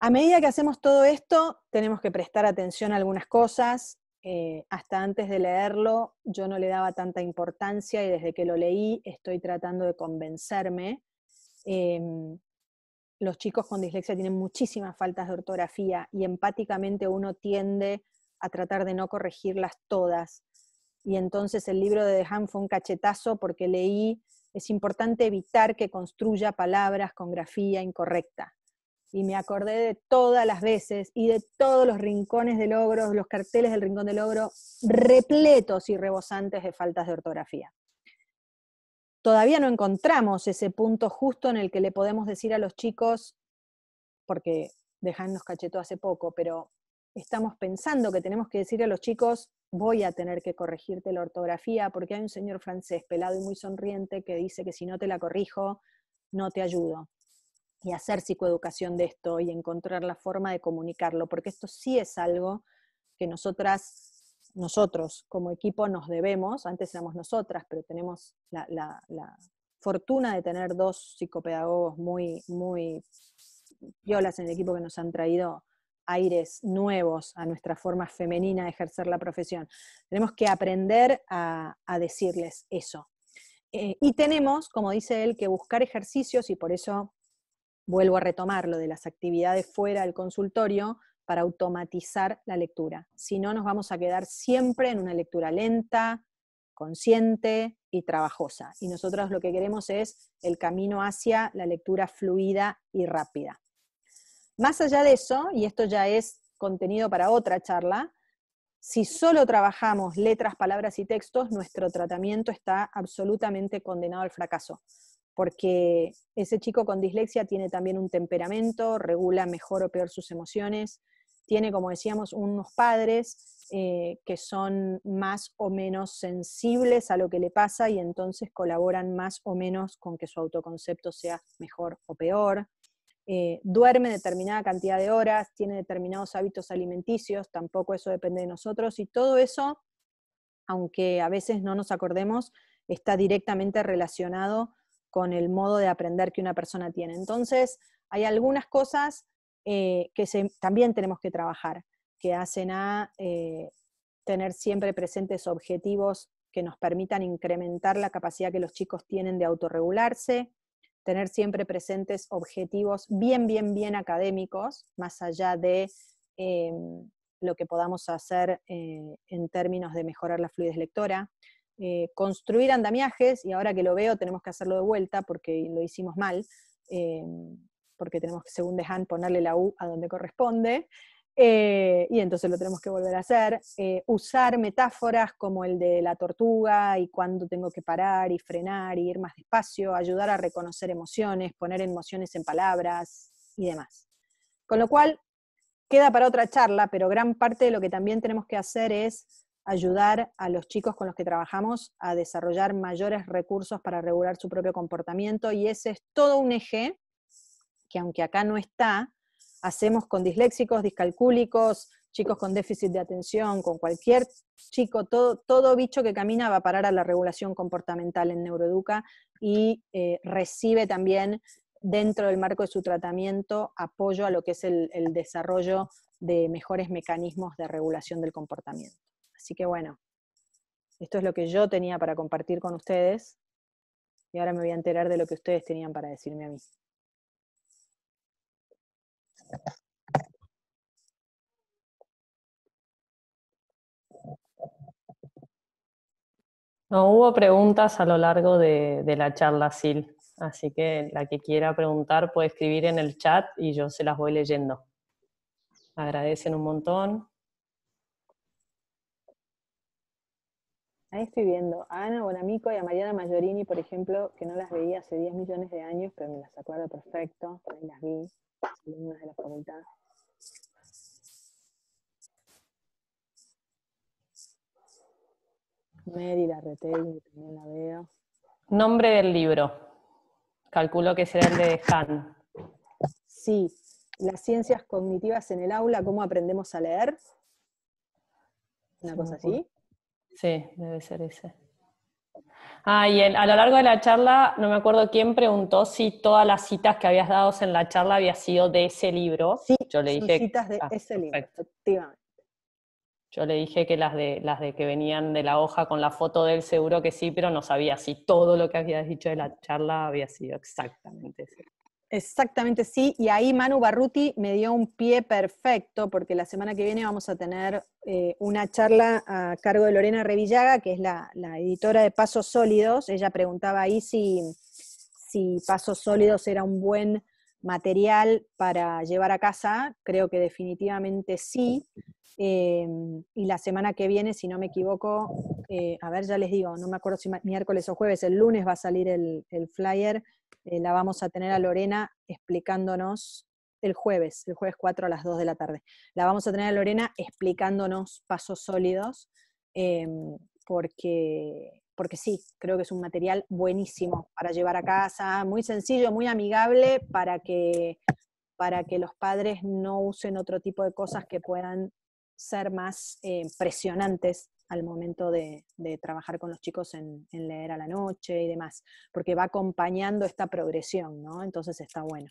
A medida que hacemos todo esto, tenemos que prestar atención a algunas cosas, eh, hasta antes de leerlo yo no le daba tanta importancia y desde que lo leí estoy tratando de convencerme. Em, los chicos con dislexia tienen muchísimas faltas de ortografía y empáticamente uno tiende a tratar de no corregirlas todas. Y entonces el libro de Dejan fue un cachetazo porque leí, es importante evitar que construya palabras con grafía incorrecta y me acordé de todas las veces y de todos los rincones de logros, los carteles del rincón del logro, repletos y rebosantes de faltas de ortografía. Todavía no encontramos ese punto justo en el que le podemos decir a los chicos, porque Dejan nos cachetó hace poco, pero estamos pensando que tenemos que decir a los chicos, voy a tener que corregirte la ortografía porque hay un señor francés pelado y muy sonriente que dice que si no te la corrijo, no te ayudo y hacer psicoeducación de esto y encontrar la forma de comunicarlo, porque esto sí es algo que nosotras, nosotros como equipo nos debemos, antes éramos nosotras, pero tenemos la, fortuna de tener dos psicopedagogos muy, muy violas en el equipo que nos han traído aires nuevos a nuestra forma femenina de ejercer la profesión. Tenemos que aprender a, decirles eso. Eh, y tenemos, como dice él, que buscar ejercicios, y por eso vuelvo a retomar lo de las actividades fuera del consultorio para automatizar la lectura. Si no, nos vamos a quedar siempre en una lectura lenta, consciente y trabajosa. Y nosotros lo que queremos es el camino hacia la lectura fluida y rápida. Más allá de eso, y esto ya es contenido para otra charla, si solo trabajamos letras, palabras y textos, nuestro tratamiento está absolutamente condenado al fracaso porque ese chico con dislexia tiene también un temperamento, regula mejor o peor sus emociones, tiene, como decíamos, unos padres eh, que son más o menos sensibles a lo que le pasa y entonces colaboran más o menos con que su autoconcepto sea mejor o peor. Eh, duerme determinada cantidad de horas, tiene determinados hábitos alimenticios, tampoco eso depende de nosotros y todo eso, aunque a veces no nos acordemos, está directamente relacionado con el modo de aprender que una persona tiene. Entonces, hay algunas cosas eh, que también tenemos que trabajar, que hacen a eh, tener siempre presentes objetivos que nos permitan incrementar la capacidad que los chicos tienen de autorregularse, tener siempre presentes objetivos bien, bien, bien académicos, más allá de em, lo que podamos hacer eh, en términos de mejorar la fluidez lectora, eh, construir andamiajes, y ahora que lo veo tenemos que hacerlo de vuelta porque lo hicimos mal, eh, porque tenemos que, según Dejan, ponerle la U a donde corresponde, eh, y entonces lo tenemos que volver a hacer. usar metáforas como el de la tortuga y cuándo tengo que parar y frenar y ir más despacio, ayudar a reconocer emociones, poner emociones en palabras y demás. Con lo cual, queda para otra charla, pero gran parte de lo que también tenemos que hacer es ayudar a los chicos con los que trabajamos a desarrollar mayores recursos para regular su propio comportamiento y ese es todo un eje que aunque acá no está, hacemos con disléxicos, discalcúlicos, chicos con déficit de atención, con cualquier chico, todo, bicho que camina va a parar a la regulación comportamental en Neuroeduca y eh, recibe también dentro del marco de su tratamiento apoyo a lo que es el desarrollo de mejores mecanismos de regulación del comportamiento. Así que bueno, esto es lo que yo tenía para compartir con ustedes y ahora me voy a enterar de lo que ustedes tenían para decirme a mí. No hubo preguntas a lo largo de, la charla SIL, así que la que quiera preguntar puede escribir en el chat y yo se las voy leyendo. Agradecen un montón. Ahí estoy viendo a Ana Bonamico y a Mariana Mayorini, por ejemplo, que no las veía hace 10 millones de años, pero me las acuerdo perfecto, ahí las vi, alumnas de la facultad. Mary también la veo. Nombre del libro. Calculo que será el de Han. Sí, las ciencias cognitivas en el aula, cómo aprendemos a leer. Una cosa así. Sí, debe ser ese. Ah, y a lo largo de la charla, no me acuerdo quién preguntó si todas las citas que habías dado en la charla había sido de ese libro. Sí, yo le dije, citas de ah, ese libro, efectivamente. Yo le dije que las de, las de que venían de la hoja con la foto de él seguro que sí, pero no sabía si todo lo que habías dicho de la charla había sido exactamente eso. Exactamente, sí. Y ahí Manu Barruti me dio un pie perfecto, porque la semana que viene vamos a tener eh, una charla a cargo de Lorena Revillaga, que es la, editora de Pasos Sólidos. Ella preguntaba ahí si, si, Pasos Sólidos era un buen material para llevar a casa. Creo que definitivamente sí. Em, y la semana que viene, si no me equivoco, eh, a ver, ya les digo, no me acuerdo si miércoles o jueves, el lunes va a salir el, el flyer eh, la vamos a tener a Lorena explicándonos el jueves, el jueves 4 a las 2 de la tarde. La vamos a tener a Lorena explicándonos pasos sólidos, em, porque, sí, creo que es un material buenísimo para llevar a casa, muy sencillo, muy amigable, para que, los padres no usen otro tipo de cosas que puedan ser más eh, presionantes al momento de, de trabajar con los chicos en, leer a la noche y demás, porque va acompañando esta progresión, ¿no? Entonces está bueno.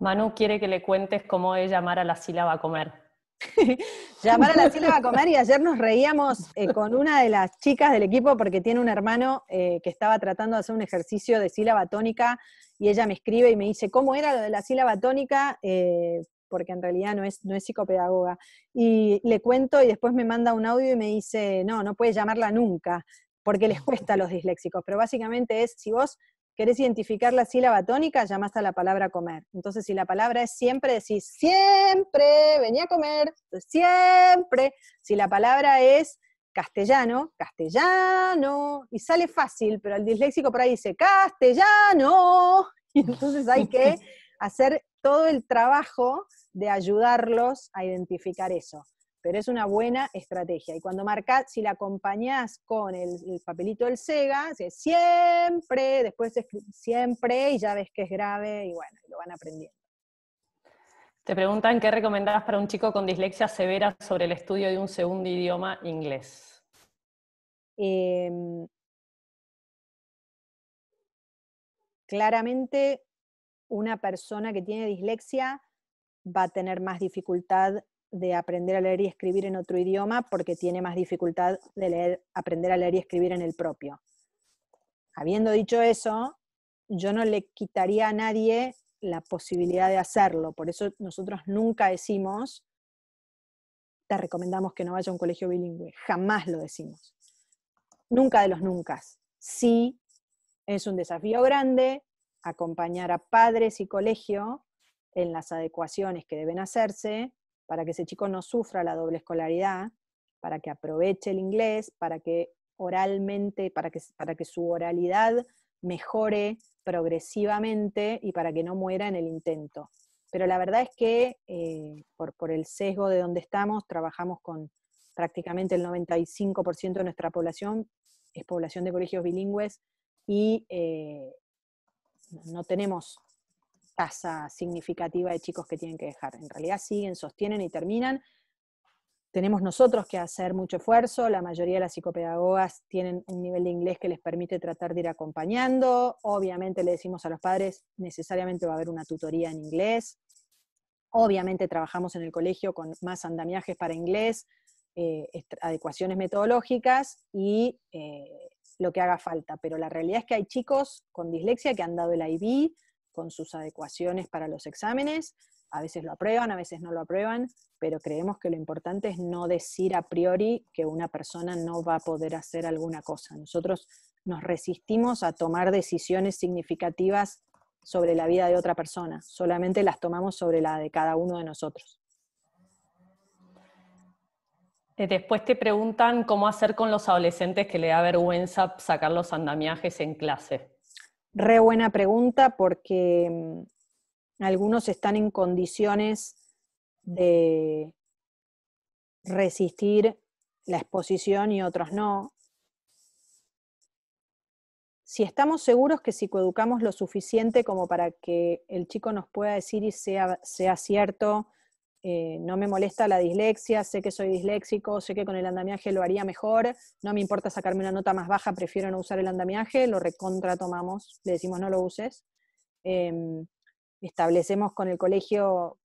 Manu quiere que le cuentes cómo es llamar a la sílaba a comer. llamar a la sílaba a comer y ayer nos reíamos eh, con una de las chicas del equipo porque tiene un hermano eh, que estaba tratando de hacer un ejercicio de sílaba tónica y ella me escribe y me dice, ¿cómo era lo de la sílaba tónica? Eh, porque en realidad no es, no es psicopedagoga. Y le cuento y después me manda un audio y me dice, no, no puedes llamarla nunca, porque les cuesta a los disléxicos. Pero básicamente es, si vos querés identificar la sílaba tónica, llamás a la palabra comer. Entonces, si la palabra es siempre, decís siempre, venía a comer, siempre. Si la palabra es castellano, castellano, y sale fácil, pero el disléxico por ahí dice castellano, y entonces hay que hacer todo el trabajo de ayudarlos a identificar eso. Pero es una buena estrategia. Y cuando marcas, si la acompañás con el, papelito del SEGA, siempre, después siempre, y ya ves que es grave, y bueno, lo van aprendiendo. Te preguntan qué recomendás para un chico con dislexia severa sobre el estudio de un segundo idioma inglés. Em, claramente una persona que tiene dislexia va a tener más dificultad de aprender a leer y escribir en otro idioma porque tiene más dificultad de aprender a leer y escribir en el propio. Habiendo dicho eso, yo no le quitaría a nadie la posibilidad de hacerlo. Por eso nosotros nunca decimos, te recomendamos que no vaya a un colegio bilingüe. Jamás lo decimos. Nunca de los nunca. Sí, es un desafío grande, acompañar a padres y colegio en las adecuaciones que deben hacerse para que ese chico no sufra la doble escolaridad, para que aproveche el inglés, para que oralmente, para que, para que su oralidad mejore progresivamente y para que no muera en el intento. Pero la verdad es que eh, por, el sesgo de donde estamos, trabajamos con prácticamente el 95% de nuestra población, es población de colegios bilingües, y eh, no tenemos tasa significativa de chicos que tienen que dejar. En realidad siguen, sostienen y terminan. Tenemos nosotros que hacer mucho esfuerzo. La mayoría de las psicopedagogas tienen un nivel de inglés que les permite tratar de ir acompañando. Obviamente le decimos a los padres, necesariamente va a haber una tutoría en inglés. Obviamente trabajamos en el colegio con más andamiajes para inglés, eh, adecuaciones metodológicas y eh, lo que haga falta, pero la realidad es que hay chicos con dislexia que han dado el IB con sus adecuaciones para los exámenes, a veces lo aprueban, a veces no lo aprueban, pero creemos que lo importante es no decir a priori que una persona no va a poder hacer alguna cosa. Nosotros nos resistimos a tomar decisiones significativas sobre la vida de otra persona, solamente las tomamos sobre la de cada uno de nosotros. Eh, después te preguntan cómo hacer con los adolescentes que le da vergüenza sacar los andamiajes en clase. Re buena pregunta porque mm, algunos están en condiciones de resistir la exposición y otros no. Si estamos seguros que psicoeducamos lo suficiente como para que el chico nos pueda decir y sea, sea cierto, eh, no me molesta la dislexia, sé que soy disléxico, sé que con el andamiaje lo haría mejor, no me importa sacarme una nota más baja, prefiero no usar el andamiaje, lo recontratomamos, le decimos no lo uses. Em, establecemos con el colegio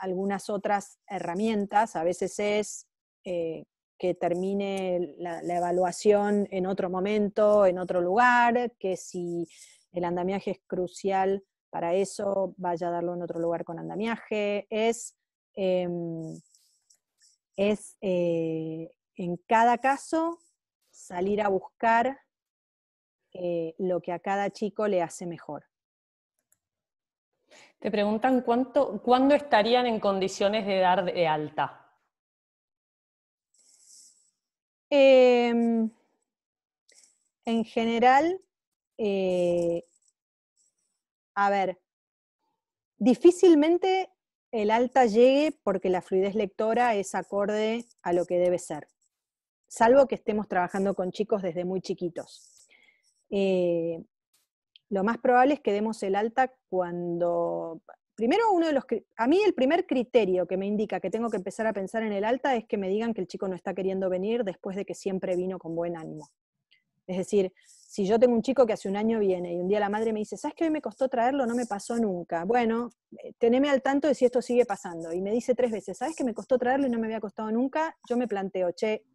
algunas otras herramientas, a veces es eh, que termine la evaluación en otro momento, en otro lugar, que si el andamiaje es crucial para eso vaya a darlo en otro lugar con andamiaje, es, em, es eh, en cada caso salir a buscar eh, lo que a cada chico le hace mejor. Te preguntan cuándo estarían en condiciones de dar de alta. Em, en general, eh, a ver, difícilmente el alta llegue porque la fluidez lectora es acorde a lo que debe ser, salvo que estemos trabajando con chicos desde muy chiquitos. Eh, lo más probable es que demos el alta cuando... Primero, uno de los... A mí el primer criterio que me indica que tengo que empezar a pensar en el alta es que me digan que el chico no está queriendo venir después de que siempre vino con buen ánimo. Es decir, si yo tengo un chico que hace un año viene y un día la madre me dice, ¿sabes que hoy me costó traerlo? No me pasó nunca. Bueno, eh, teneme al tanto de si esto sigue pasando. Y me dice tres veces, ¿sabes que me costó traerlo y no me había costado nunca? Yo me planteo, che,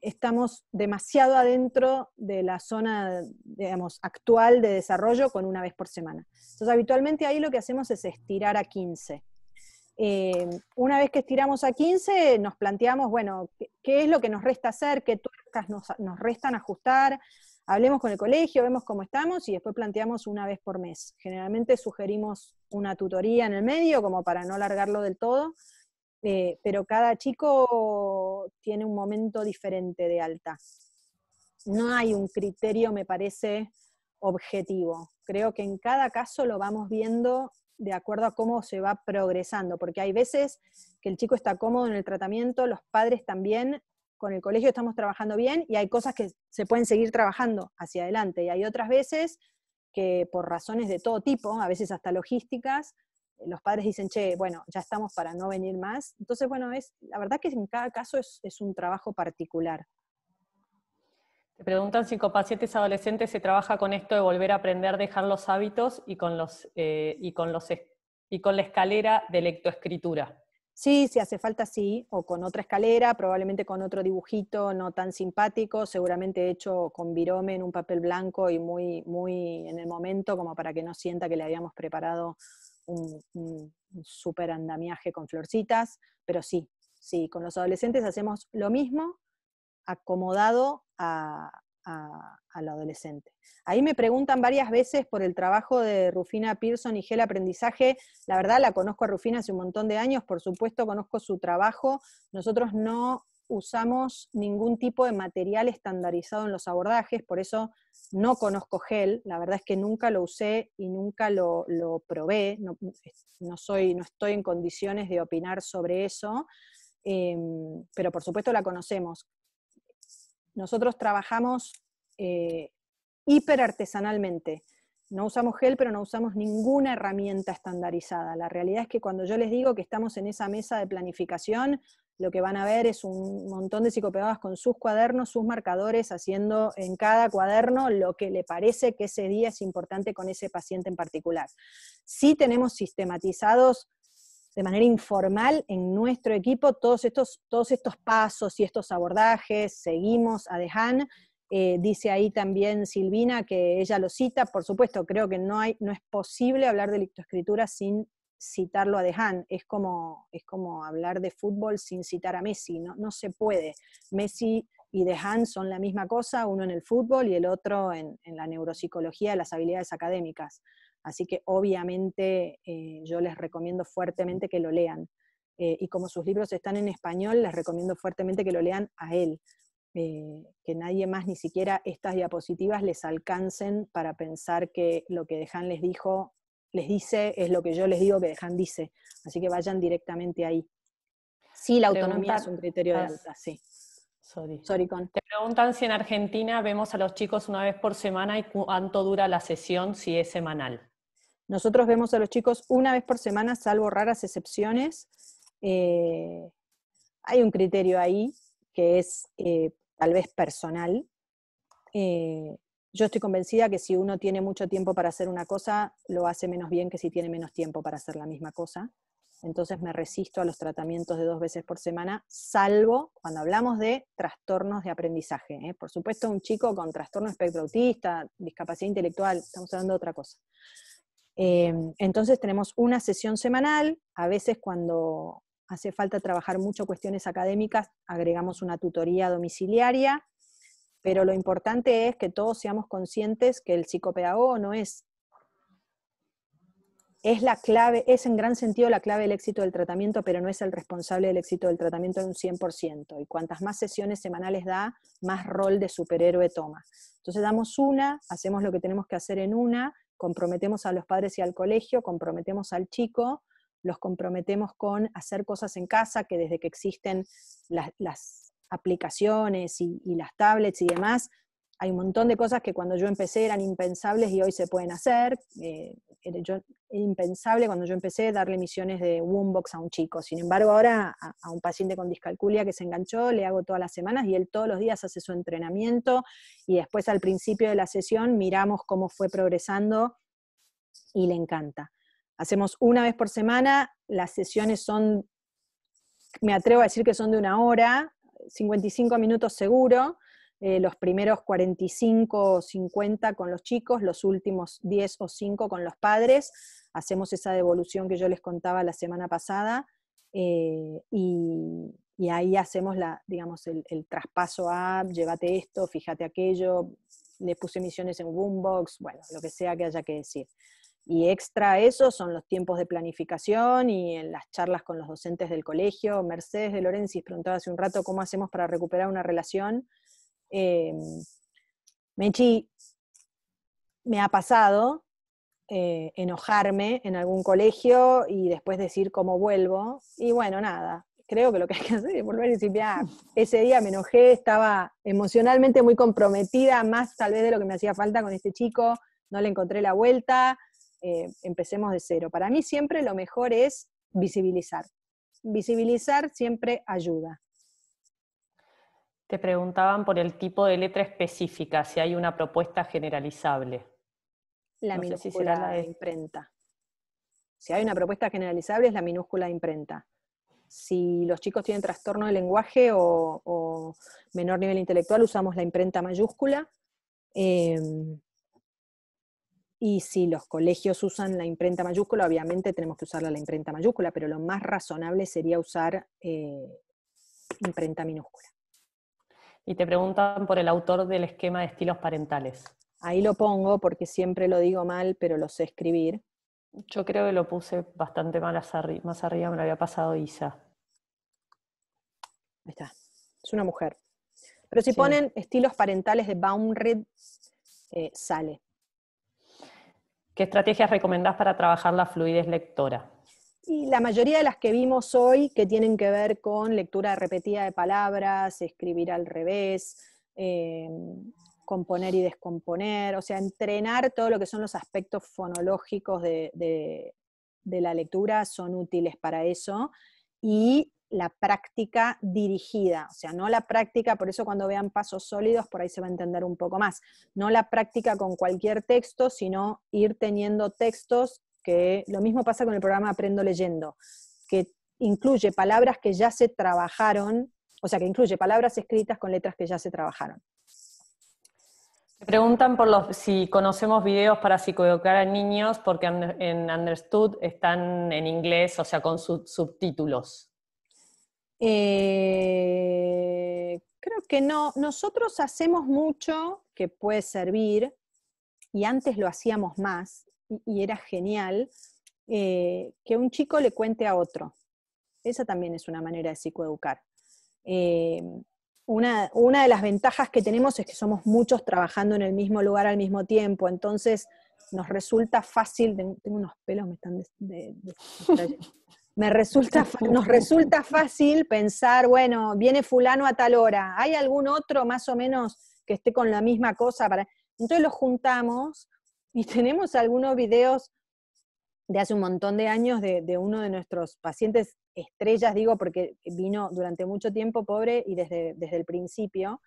estamos demasiado adentro de la zona, digamos, actual de desarrollo con una vez por semana. Entonces, habitualmente ahí lo que hacemos es estirar a 15. Eh, una vez que estiramos a 15, nos planteamos, bueno, ¿qué es lo que nos resta hacer? ¿Qué tuercas nos, restan ajustar? Hablemos con el colegio, vemos cómo estamos y después planteamos una vez por mes. Generalmente sugerimos una tutoría en el medio como para no alargarlo del todo, eh, pero cada chico tiene un momento diferente de alta. No hay un criterio, me parece, objetivo. Creo que en cada caso lo vamos viendo de acuerdo a cómo se va progresando, porque hay veces que el chico está cómodo en el tratamiento, los padres también, con el colegio estamos trabajando bien y hay cosas que se pueden seguir trabajando hacia adelante y hay otras veces que por razones de todo tipo, a veces hasta logísticas, eh, los padres dicen, che, bueno, ya estamos para no venir más. Entonces, bueno, es, la verdad que en cada caso es, es un trabajo particular. Te preguntan si con pacientes adolescentes se trabaja con esto de volver a aprender, dejar los hábitos y con, eh, y con, la escalera de lectoescritura. Sí, si hace falta, sí, o con otra escalera, probablemente con otro dibujito no tan simpático, seguramente hecho con virome en un papel blanco y muy, muy en el momento, como para que no sienta que le habíamos preparado un, un super andamiaje con florcitas, pero sí, sí, con los adolescentes hacemos lo mismo, acomodado a, la adolescente. Ahí me preguntan varias veces por el trabajo de Rufina Pearson y Gel Aprendizaje. La verdad, la conozco a Rufina hace un montón de años, por supuesto, conozco su trabajo. Nosotros no usamos ningún tipo de material estandarizado en los abordajes, por eso no conozco gel, la verdad es que nunca lo usé y nunca lo, probé, no, soy, no estoy en condiciones de opinar sobre eso, em, pero por supuesto la conocemos. Nosotros trabajamos eh, hiper artesanalmente. No usamos gel, pero no usamos ninguna herramienta estandarizada. La realidad es que cuando yo les digo que estamos en esa mesa de planificación, lo que van a ver es un montón de psicopedagogas con sus cuadernos, sus marcadores, haciendo en cada cuaderno lo que le parece que ese día es importante con ese paciente en particular. Sí tenemos sistematizados de manera informal en nuestro equipo todos estos, todos estos pasos y estos abordajes. Seguimos a Dejan. Eh, dice ahí también Silvina que ella lo cita. Por supuesto, creo que no, hay, no es posible hablar de lictoescritura sin citarlo a Dejan. Es como, hablar de fútbol sin citar a Messi. No, se puede. Messi y Dejan son la misma cosa, uno en el fútbol y el otro en, en la neuropsicología de las habilidades académicas. Así que obviamente eh, yo les recomiendo fuertemente que lo lean. Eh, y como sus libros están en español, les recomiendo fuertemente que lo lean a él. Eh, que nadie más, ni siquiera estas diapositivas, les alcancen para pensar que lo que Dejan les dijo, les dice, es lo que yo les digo que Dejan dice. Así que vayan directamente ahí. Sí, la autonomía es un criterio de alta, sí. Sorry. Sorry Te preguntan si en Argentina vemos a los chicos una vez por semana y cuánto dura la sesión, si es semanal. Nosotros vemos a los chicos una vez por semana, salvo raras excepciones. Eh, hay un criterio ahí que es eh, tal vez personal. Eh, yo estoy convencida que si uno tiene mucho tiempo para hacer una cosa, lo hace menos bien que si tiene menos tiempo para hacer la misma cosa. Entonces me resisto a los tratamientos de dos veces por semana, salvo cuando hablamos de trastornos de aprendizaje. Por supuesto, un chico con trastorno espectro autista, discapacidad intelectual, estamos hablando de otra cosa. Em, entonces tenemos una sesión semanal, a veces cuando hace falta trabajar mucho cuestiones académicas, agregamos una tutoría domiciliaria, pero lo importante es que todos seamos conscientes que el psicopedagogo no es es la clave, es en gran sentido la clave del éxito del tratamiento, pero no es el responsable del éxito del tratamiento en un 100%. Y cuantas más sesiones semanales da, más rol de superhéroe toma. Entonces damos una, hacemos lo que tenemos que hacer en una, comprometemos a los padres y al colegio, comprometemos al chico, los comprometemos con hacer cosas en casa, que desde que existen las, aplicaciones y, las tablets y demás, hay un montón de cosas que cuando yo empecé eran impensables y hoy se pueden hacer. Eh, impensable cuando yo empecé darle misiones de boombox a un chico. Sin embargo, ahora a, a, un paciente con discalculia que se enganchó, le hago todas las semanas y él todos los días hace su entrenamiento y después al principio de la sesión miramos cómo fue progresando y le encanta. Hacemos una vez por semana, las sesiones son, me atrevo a decir que son de una hora, 55 minutos seguro eh, los primeros 45 o 50 con los chicos, los últimos 10 o 5 con los padres. Hacemos esa devolución que yo les contaba la semana pasada eh, y, ahí hacemos la, digamos, el, traspaso a llévate esto, fíjate aquello, le puse misiones en Boombox, bueno, lo que sea que haya que decir. Y extra a eso son los tiempos de planificación y en las charlas con los docentes del colegio. Mercedes de Lorenzis preguntaba hace un rato cómo hacemos para recuperar una relación Em, Mechi, me ha pasado eh, enojarme en algún colegio y después decir cómo vuelvo. Y bueno, nada, creo que lo que hay que hacer es volver y decir, ese día me enojé, estaba emocionalmente muy comprometida, más tal vez de lo que me hacía falta con este chico, no le encontré la vuelta, eh, empecemos de cero. Para mí siempre lo mejor es visibilizar. Visibilizar siempre ayuda. Te preguntaban por el tipo de letra específica, si hay una propuesta generalizable. La minúscula de... imprenta. Si hay una propuesta generalizable es la minúscula de imprenta. Si los chicos tienen trastorno de lenguaje o, menor nivel intelectual, usamos la imprenta mayúscula. Em, y si los colegios usan la imprenta mayúscula, obviamente tenemos que usarla la imprenta mayúscula, pero lo más razonable sería usar eh, imprenta minúscula y te preguntan por el autor del esquema de estilos parentales. Ahí lo pongo porque siempre lo digo mal, pero lo sé escribir. Yo creo que lo puse bastante mal más arriba, me lo había pasado Isa. Ahí está, es una mujer. Pero si ponen estilos parentales de Baumrid, eh, sale. ¿Qué estrategias recomendás para trabajar la fluidez lectora? Y la mayoría de las que vimos hoy que tienen que ver con lectura repetida de palabras, escribir al revés, eh, componer y descomponer, o sea, entrenar todo lo que son los aspectos fonológicos de la lectura son útiles para eso. Y la práctica dirigida, o sea, no la práctica, por eso cuando vean pasos sólidos, por ahí se va a entender un poco más, no la práctica con cualquier texto, sino ir teniendo textos que lo mismo pasa con el programa Aprendo Leyendo, que incluye palabras que ya se trabajaron, o sea, que incluye palabras escritas con letras que ya se trabajaron. se preguntan por los, si conocemos videos para psicoeducar a niños, porque en Understood están en inglés, o sea, con subtítulos. Eh, creo que no. Nosotros hacemos mucho que puede servir, y antes lo hacíamos más, y, era genial, eh, que un chico le cuente a otro. Esa también es una manera de psicoeducar. Eh, una, de las ventajas que tenemos es que somos muchos trabajando en el mismo lugar al mismo tiempo, entonces nos resulta fácil, tengo, unos pelos, me están... me resulta, nos resulta fácil pensar, bueno, viene fulano a tal hora, ¿hay algún otro más o menos que esté con la misma cosa? Para... Entonces los juntamos y tenemos algunos videos de hace un montón de años de, uno de nuestros pacientes estrellas, digo, porque vino durante mucho tiempo pobre y desde, desde el principio,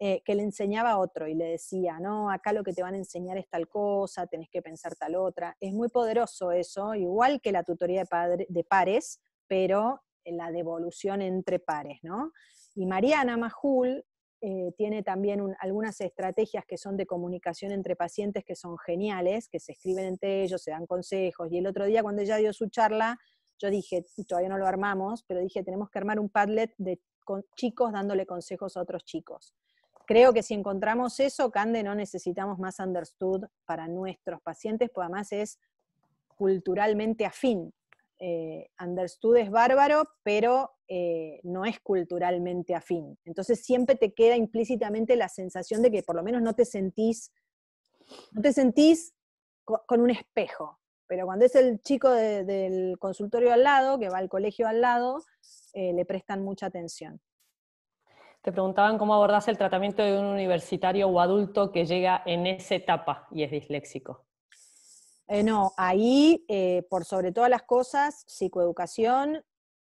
eh, que le enseñaba a otro y le decía, no, acá lo que te van a enseñar es tal cosa, tenés que pensar tal otra. Es muy poderoso eso, igual que la tutoría de, padre, de pares, pero la devolución entre pares, ¿no? Y Mariana Majul eh, tiene también algunas estrategias que son de comunicación entre pacientes que son geniales, que se escriben entre ellos, se dan consejos. Y el otro día cuando ella dio su charla, yo dije, todavía no lo armamos, pero dije, tenemos que armar un Padlet de con chicos dándole consejos a otros chicos. Creo que si encontramos eso, Cande, no necesitamos más understood para nuestros pacientes, pues además es culturalmente afín. Eh, understood es bárbaro, pero eh, no es culturalmente afín. Entonces siempre te queda implícitamente la sensación de que por lo menos no te sentís, te sentís con un espejo. Pero cuando es el chico del consultorio al lado, que va al colegio al lado, eh, le prestan mucha atención. Te preguntaban cómo abordás el tratamiento de un universitario o adulto que llega en esa etapa y es disléxico. Eh, no, ahí, por sobre todas las cosas, psicoeducación,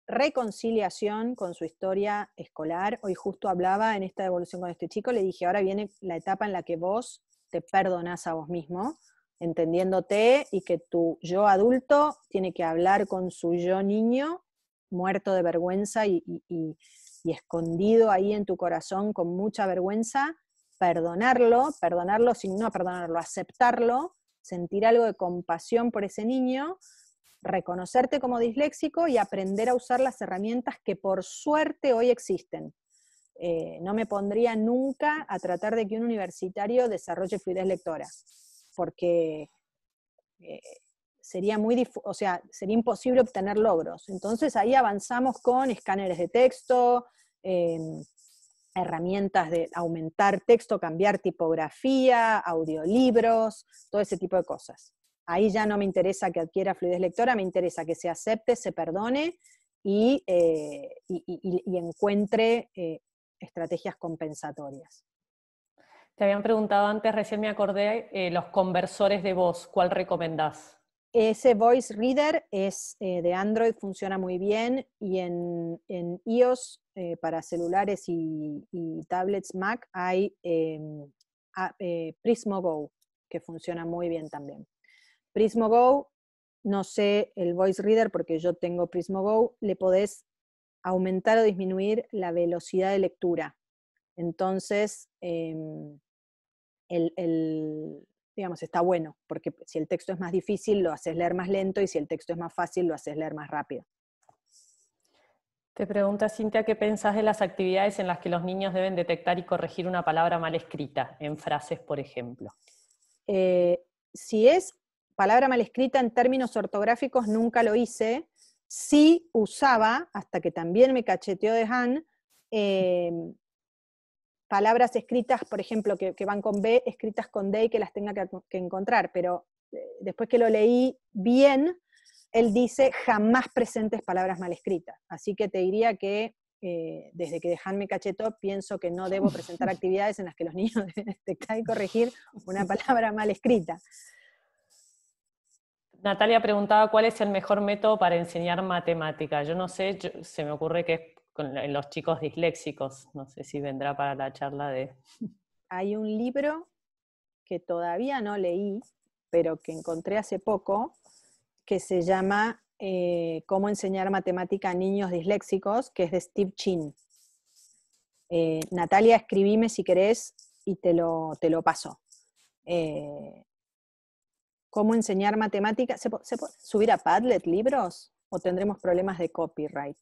reconciliación con su historia escolar. Hoy justo hablaba en esta evolución con este chico, le dije, ahora viene la etapa en la que vos te perdonás a vos mismo, entendiéndote y que tu yo adulto tiene que hablar con su yo niño, muerto de vergüenza y, escondido ahí en tu corazón con mucha vergüenza, perdonarlo, perdonarlo sin no perdonarlo, aceptarlo, sentir algo de compasión por ese niño reconocerte como disléxico y aprender a usar las herramientas que por suerte hoy existen. Eh, no me pondría nunca a tratar de que un universitario desarrolle fluidez lectora, porque eh, sería muy o sea, sería imposible obtener logros. Entonces ahí avanzamos con escáneres de texto, em, herramientas de aumentar texto, cambiar tipografía, audiolibros, todo ese tipo de cosas. Ahí ya no me interesa que adquiera fluidez lectora, me interesa que se acepte, se perdone y, eh, encuentre eh, estrategias compensatorias. Te habían preguntado antes, recién me acordé, eh, los conversores de voz, ¿cuál recomendás? Ese Voice Reader es de Android, funciona muy bien y en, iOS para celulares y, tablets Mac hay em, Prismo Go, que funciona muy bien también. Prismo Go, no sé el voice reader porque yo tengo Prismo Go, le podés aumentar o disminuir la velocidad de lectura. Entonces, em, digamos, está bueno, porque si el texto es más difícil, lo haces leer más lento y si el texto es más fácil, lo haces leer más rápido. Te pregunta Cintia, ¿qué pensás de las actividades en las que los niños deben detectar y corregir una palabra mal escrita, en frases, por ejemplo? Eh, si es palabra mal escrita en términos ortográficos nunca lo hice. Sí usaba, hasta que también me cacheteó de Han, em, palabras escritas, por ejemplo, que, van con B, escritas con D y que las tenga que, encontrar. Pero eh, después que lo leí bien, él dice jamás presentes palabras mal escritas. Así que te diría que eh, desde que Han me cachetó, pienso que no debo presentar actividades en las que los niños deben detectar y corregir una palabra mal escrita. Natalia preguntaba cuál es el mejor método para enseñar matemática. Yo no sé, se me ocurre que es con los chicos disléxicos. No sé si vendrá para la charla de... Hay un libro que todavía no leí, pero que encontré hace poco, que se llama eh, Cómo enseñar matemática a niños disléxicos, que es de Steve Chin. Eh, Natalia, escribime si querés y te lo, te lo paso. Eh, cómo enseñar matemáticas. ¿Se, ¿Se, puede subir a Padlet libros o tendremos problemas de copyright?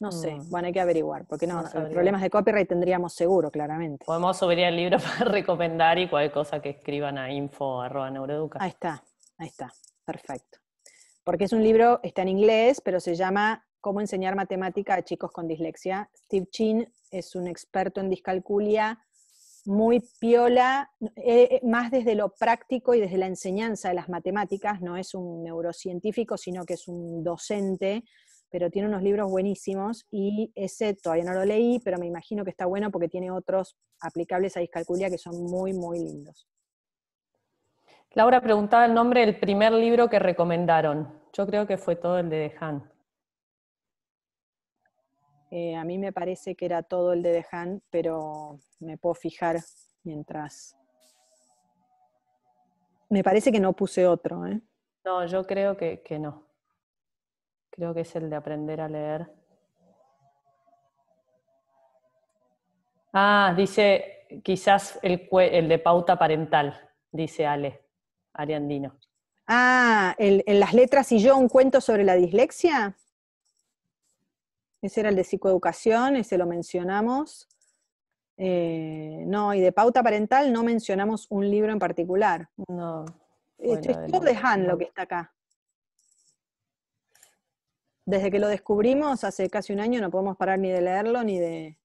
No sé, mm. bueno, hay que averiguar, porque no, problemas de copyright tendríamos seguro, claramente. Podemos subir el libro para recomendar y cualquier cosa que escriban a info.neuroeduca. Ahí está, ahí está, perfecto. Porque es un libro, está en inglés, pero se llama Cómo enseñar matemática a chicos con dislexia. Steve Chin es un experto en discalculia muy piola, eh, eh, más desde lo práctico y desde la enseñanza de las matemáticas, no es un neurocientífico, sino que es un docente, pero tiene unos libros buenísimos y ese todavía no lo leí, pero me imagino que está bueno porque tiene otros aplicables a discalculia que son muy, muy lindos. Laura preguntaba el nombre del primer libro que recomendaron. Yo creo que fue todo el de Han. Eh, a mí me parece que era todo el de Dejan, pero me puedo fijar mientras. Me parece que no puse otro. ¿eh? No, yo creo que, no. Creo que es el de aprender a leer. Ah, dice quizás el, el de pauta parental, dice Ale, Ariandino. Ah, en las letras y yo un cuento sobre la dislexia. Ese era el de psicoeducación, ese lo mencionamos. Eh, no, y de pauta parental no mencionamos un libro en particular. No. Eh, Esto es todo de Han lo que está acá. Desde que lo descubrimos hace casi un año no podemos parar ni de leerlo ni de.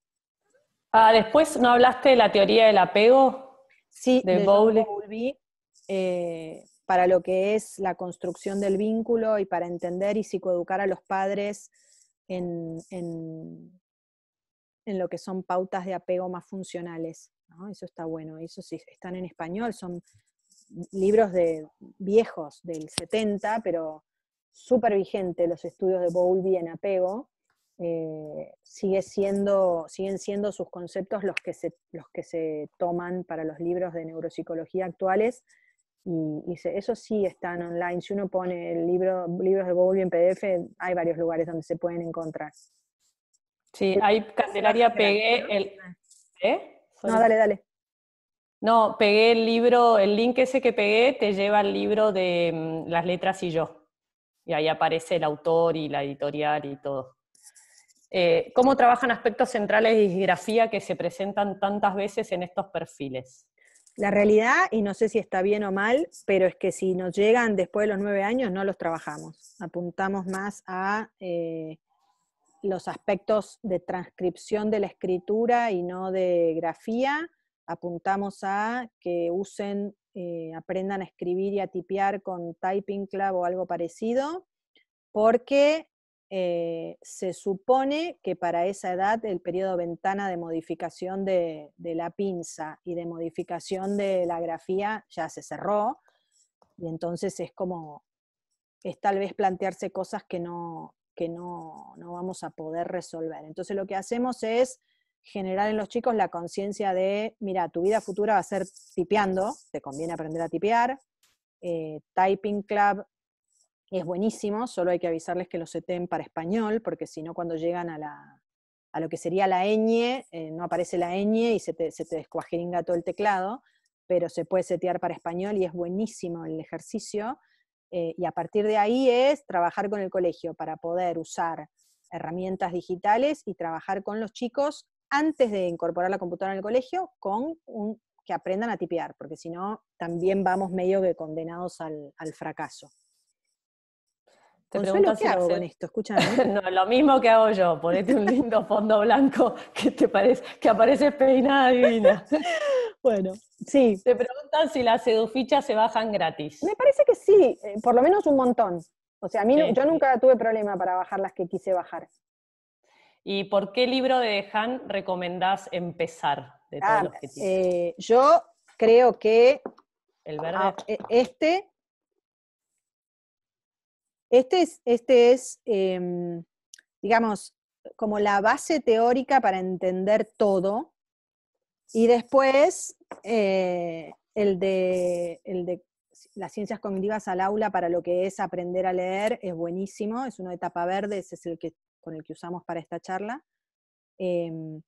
Ah, después no hablaste de la teoría del apego. Sí, de, eh, para lo que es la construcción del vínculo y para entender y psicoeducar a los padres en, lo que son pautas de apego más funcionales. Eso está bueno. eso sí, están en español, son libros de viejos del 70, pero súper vigente los estudios de Bowlby en apego. Eh, siguen siendo sus conceptos los que se toman para los libros de neuropsicología actuales y, eso sí están online. Si uno pone el libro, libros de Google en PDF, hay varios lugares donde se pueden encontrar. Sí, hay Candelaria, pegué el... ¿Eh? No, dale, dale. No, pegué el libro, el link ese que pegué te lleva al libro de mm, Las Letras y yo. Y ahí aparece el autor y la editorial y todo. Eh, ¿Cómo trabajan aspectos centrales de grafía que se presentan tantas veces en estos perfiles? La realidad, y no sé si está bien o mal, pero es que si nos llegan después de los nueve años, no los trabajamos. Apuntamos más a eh, los aspectos de transcripción de la escritura y no de grafía. Apuntamos a que usen, eh, aprendan a escribir y a tipear con Typing Club o algo parecido, porque eh, se supone que para esa edad el periodo ventana de modificación de, la pinza y de modificación de la grafía ya se cerró y entonces es como, es tal vez plantearse cosas que no, que no, no vamos a poder resolver. Entonces lo que hacemos es generar en los chicos la conciencia de, mira, tu vida futura va a ser tipeando, te conviene aprender a tipear, eh, Typing Club es buenísimo, solo hay que avisarles que lo seteen para español, porque si no, cuando llegan a, lo que sería la ñ, eh, no aparece la ñ y se te, se te descuajeringa todo el teclado, pero se puede setear para español y es buenísimo el ejercicio. Eh, y a partir de ahí es trabajar con el colegio para poder usar herramientas digitales y trabajar con los chicos antes de incorporar la computadora en el colegio con un, que aprendan a tipear, porque si no, también vamos medio que condenados al, al fracaso. ¿qué hago con esto? Escúchame. no, lo mismo que hago yo. Ponete un lindo fondo blanco que te parece, que aparece peinada divina. bueno, sí. Te preguntan si las edufichas se bajan gratis. Me parece que sí, eh, por lo menos un montón. O sea, a mí yo nunca tuve problema para bajar las que quise bajar. ¿Y por qué libro de Han recomendás empezar de todos ah, los que eh, yo creo que El verde. E, este este es, este em, digamos, como la base teórica para entender todo. Y después eh, el, de, el de las ciencias cognitivas al aula para lo que es aprender a leer es buenísimo, es uno de verde, ese es el que, con el que usamos para esta charla. Em,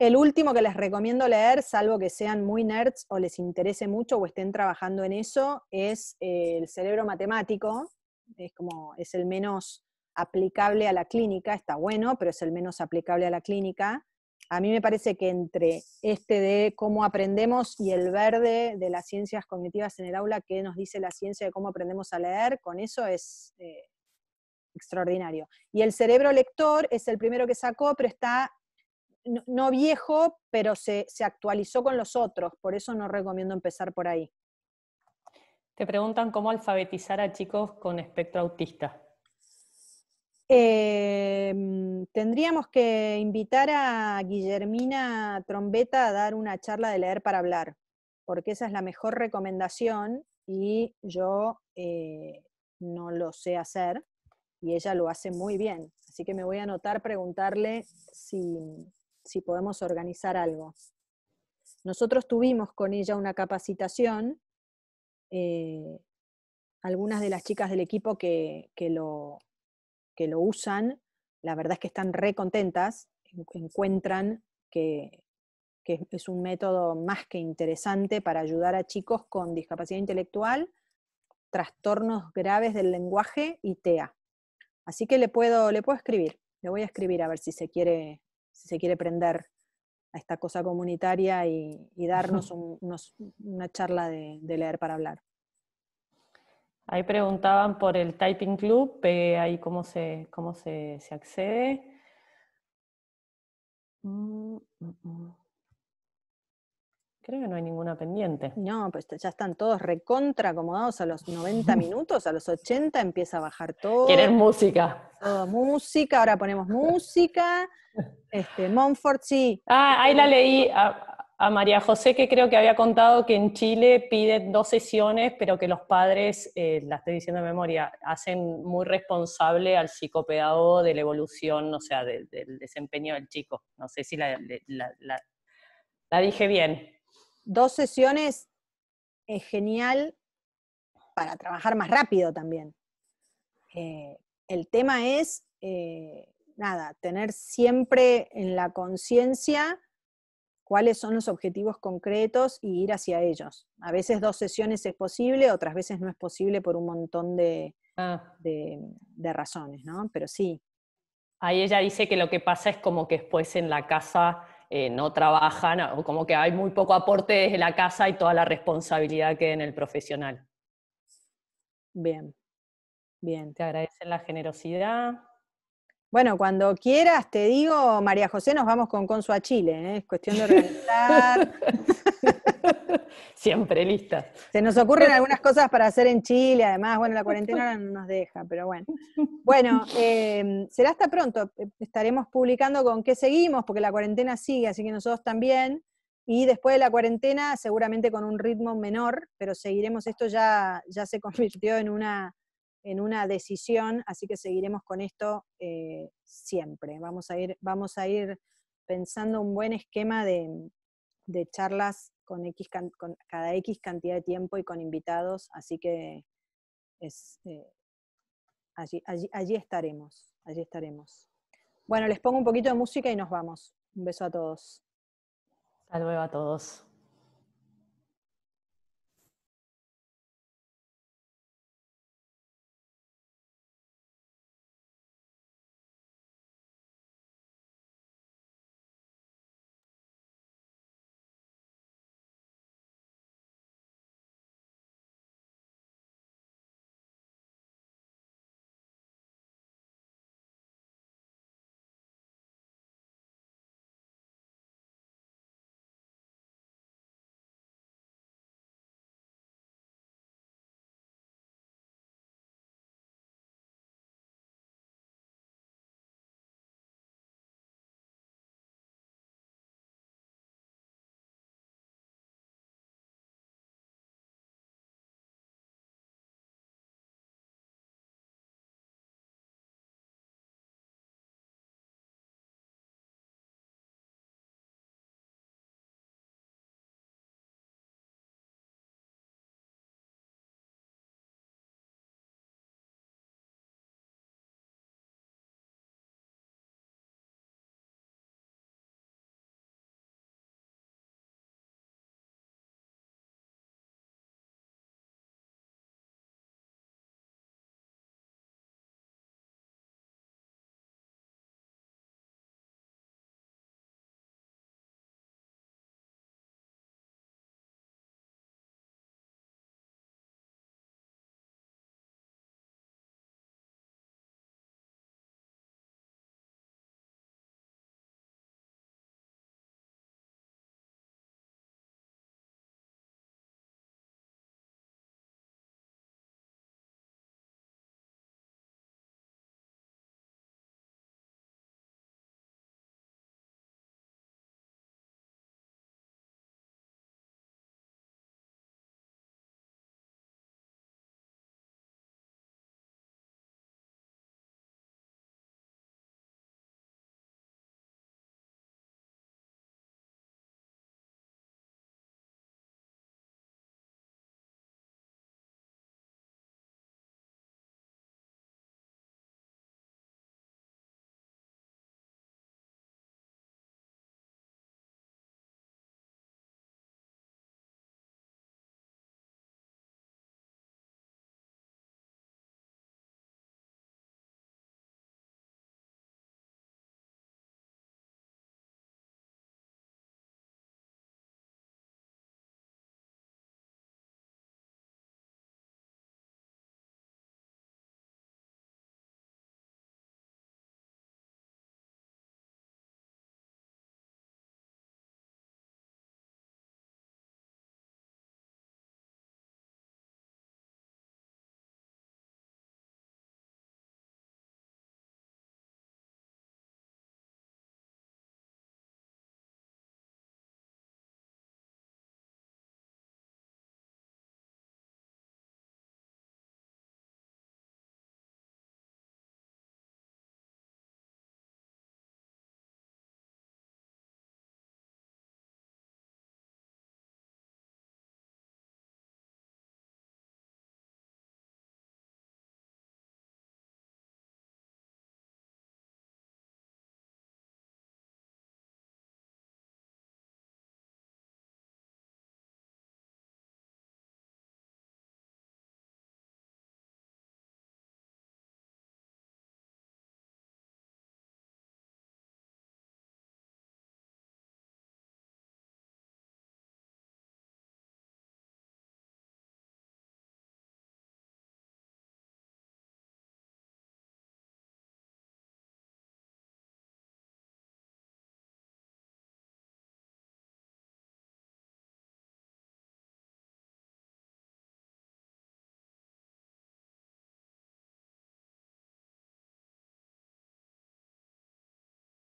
el último que les recomiendo leer, salvo que sean muy nerds o les interese mucho o estén trabajando en eso, es eh, El cerebro matemático, es como, es el menos aplicable a la clínica, está bueno, pero es el menos aplicable a la clínica. A mí me parece que entre este de cómo aprendemos y el verde de las ciencias cognitivas en el aula, que nos dice la ciencia de cómo aprendemos a leer, con eso es eh, extraordinario. Y el cerebro lector es el primero que sacó, pero está no, viejo, pero se, actualizó con los otros, por eso no recomiendo empezar por ahí. Te preguntan cómo alfabetizar a chicos con espectro autista. Em, tendríamos que invitar a Guillermina Trombeta a dar una charla de leer para hablar, porque esa es la mejor recomendación y yo eh, no lo sé hacer y ella lo hace muy bien. Así que me voy a anotar preguntarle si, si podemos organizar algo. Nosotros tuvimos con ella una capacitación eh, algunas de las chicas del equipo que, que, lo, usan, la verdad es que están re contentas, encuentran que, que es un método más que interesante para ayudar a chicos con discapacidad intelectual, trastornos graves del lenguaje y TEA. Así que le puedo, le puedo escribir, le voy a escribir a ver si se quiere, si se quiere prender a esta cosa comunitaria y, darnos una charla de, leer para hablar. Ahí preguntaban por el Typing Club, eh, ahí cómo se, cómo se, accede. Mm, mm, mm. Creo que no hay ninguna pendiente. No, pues ya están todos recontra acomodados a los 90 minutos, a los 80 empieza a bajar todo. Quieren música. Todo, música, ahora ponemos música. Este, Montfort, sí. Ah, ahí la leí a, María José, que creo que había contado que en Chile piden dos sesiones, pero que los padres, eh, la estoy diciendo de memoria, hacen muy responsable al psicopedagogo de la evolución, o sea, del desempeño del chico. No sé si la, la dije bien dos sesiones es genial para trabajar más rápido también. Eh, el tema es, eh, nada, tener siempre en la conciencia cuáles son los objetivos concretos y ir hacia ellos. A veces dos sesiones es posible, otras veces no es posible por un montón de ah. razones, ¿no? Pero sí. Ahí ella dice que lo que pasa es como que después en la casa eh, no trabajan, o como que hay muy poco aporte desde la casa y toda la responsabilidad que en el profesional. Bien, bien. Te agradecen la generosidad. Bueno, cuando quieras, te digo, María José, nos vamos con Consu a Chile, ¿eh? es cuestión de organizar. Siempre listas. Se nos ocurren algunas cosas para hacer en Chile, además, bueno, la cuarentena no nos deja, pero bueno. Bueno, eh, será hasta pronto. Estaremos publicando con qué seguimos, porque la cuarentena sigue, así que nosotros también. Y después de la cuarentena, seguramente con un ritmo menor, pero seguiremos. Esto ya, ya se convirtió en una, en una decisión, así que seguiremos con esto eh, siempre. Vamos a, ir, vamos a ir pensando un buen esquema de, de charlas con, X con cada X cantidad de tiempo y con invitados, así que eh, allí, allí, estaremos, allí estaremos. Bueno, les pongo un poquito de música y nos vamos. Un beso a todos. Hasta a todos.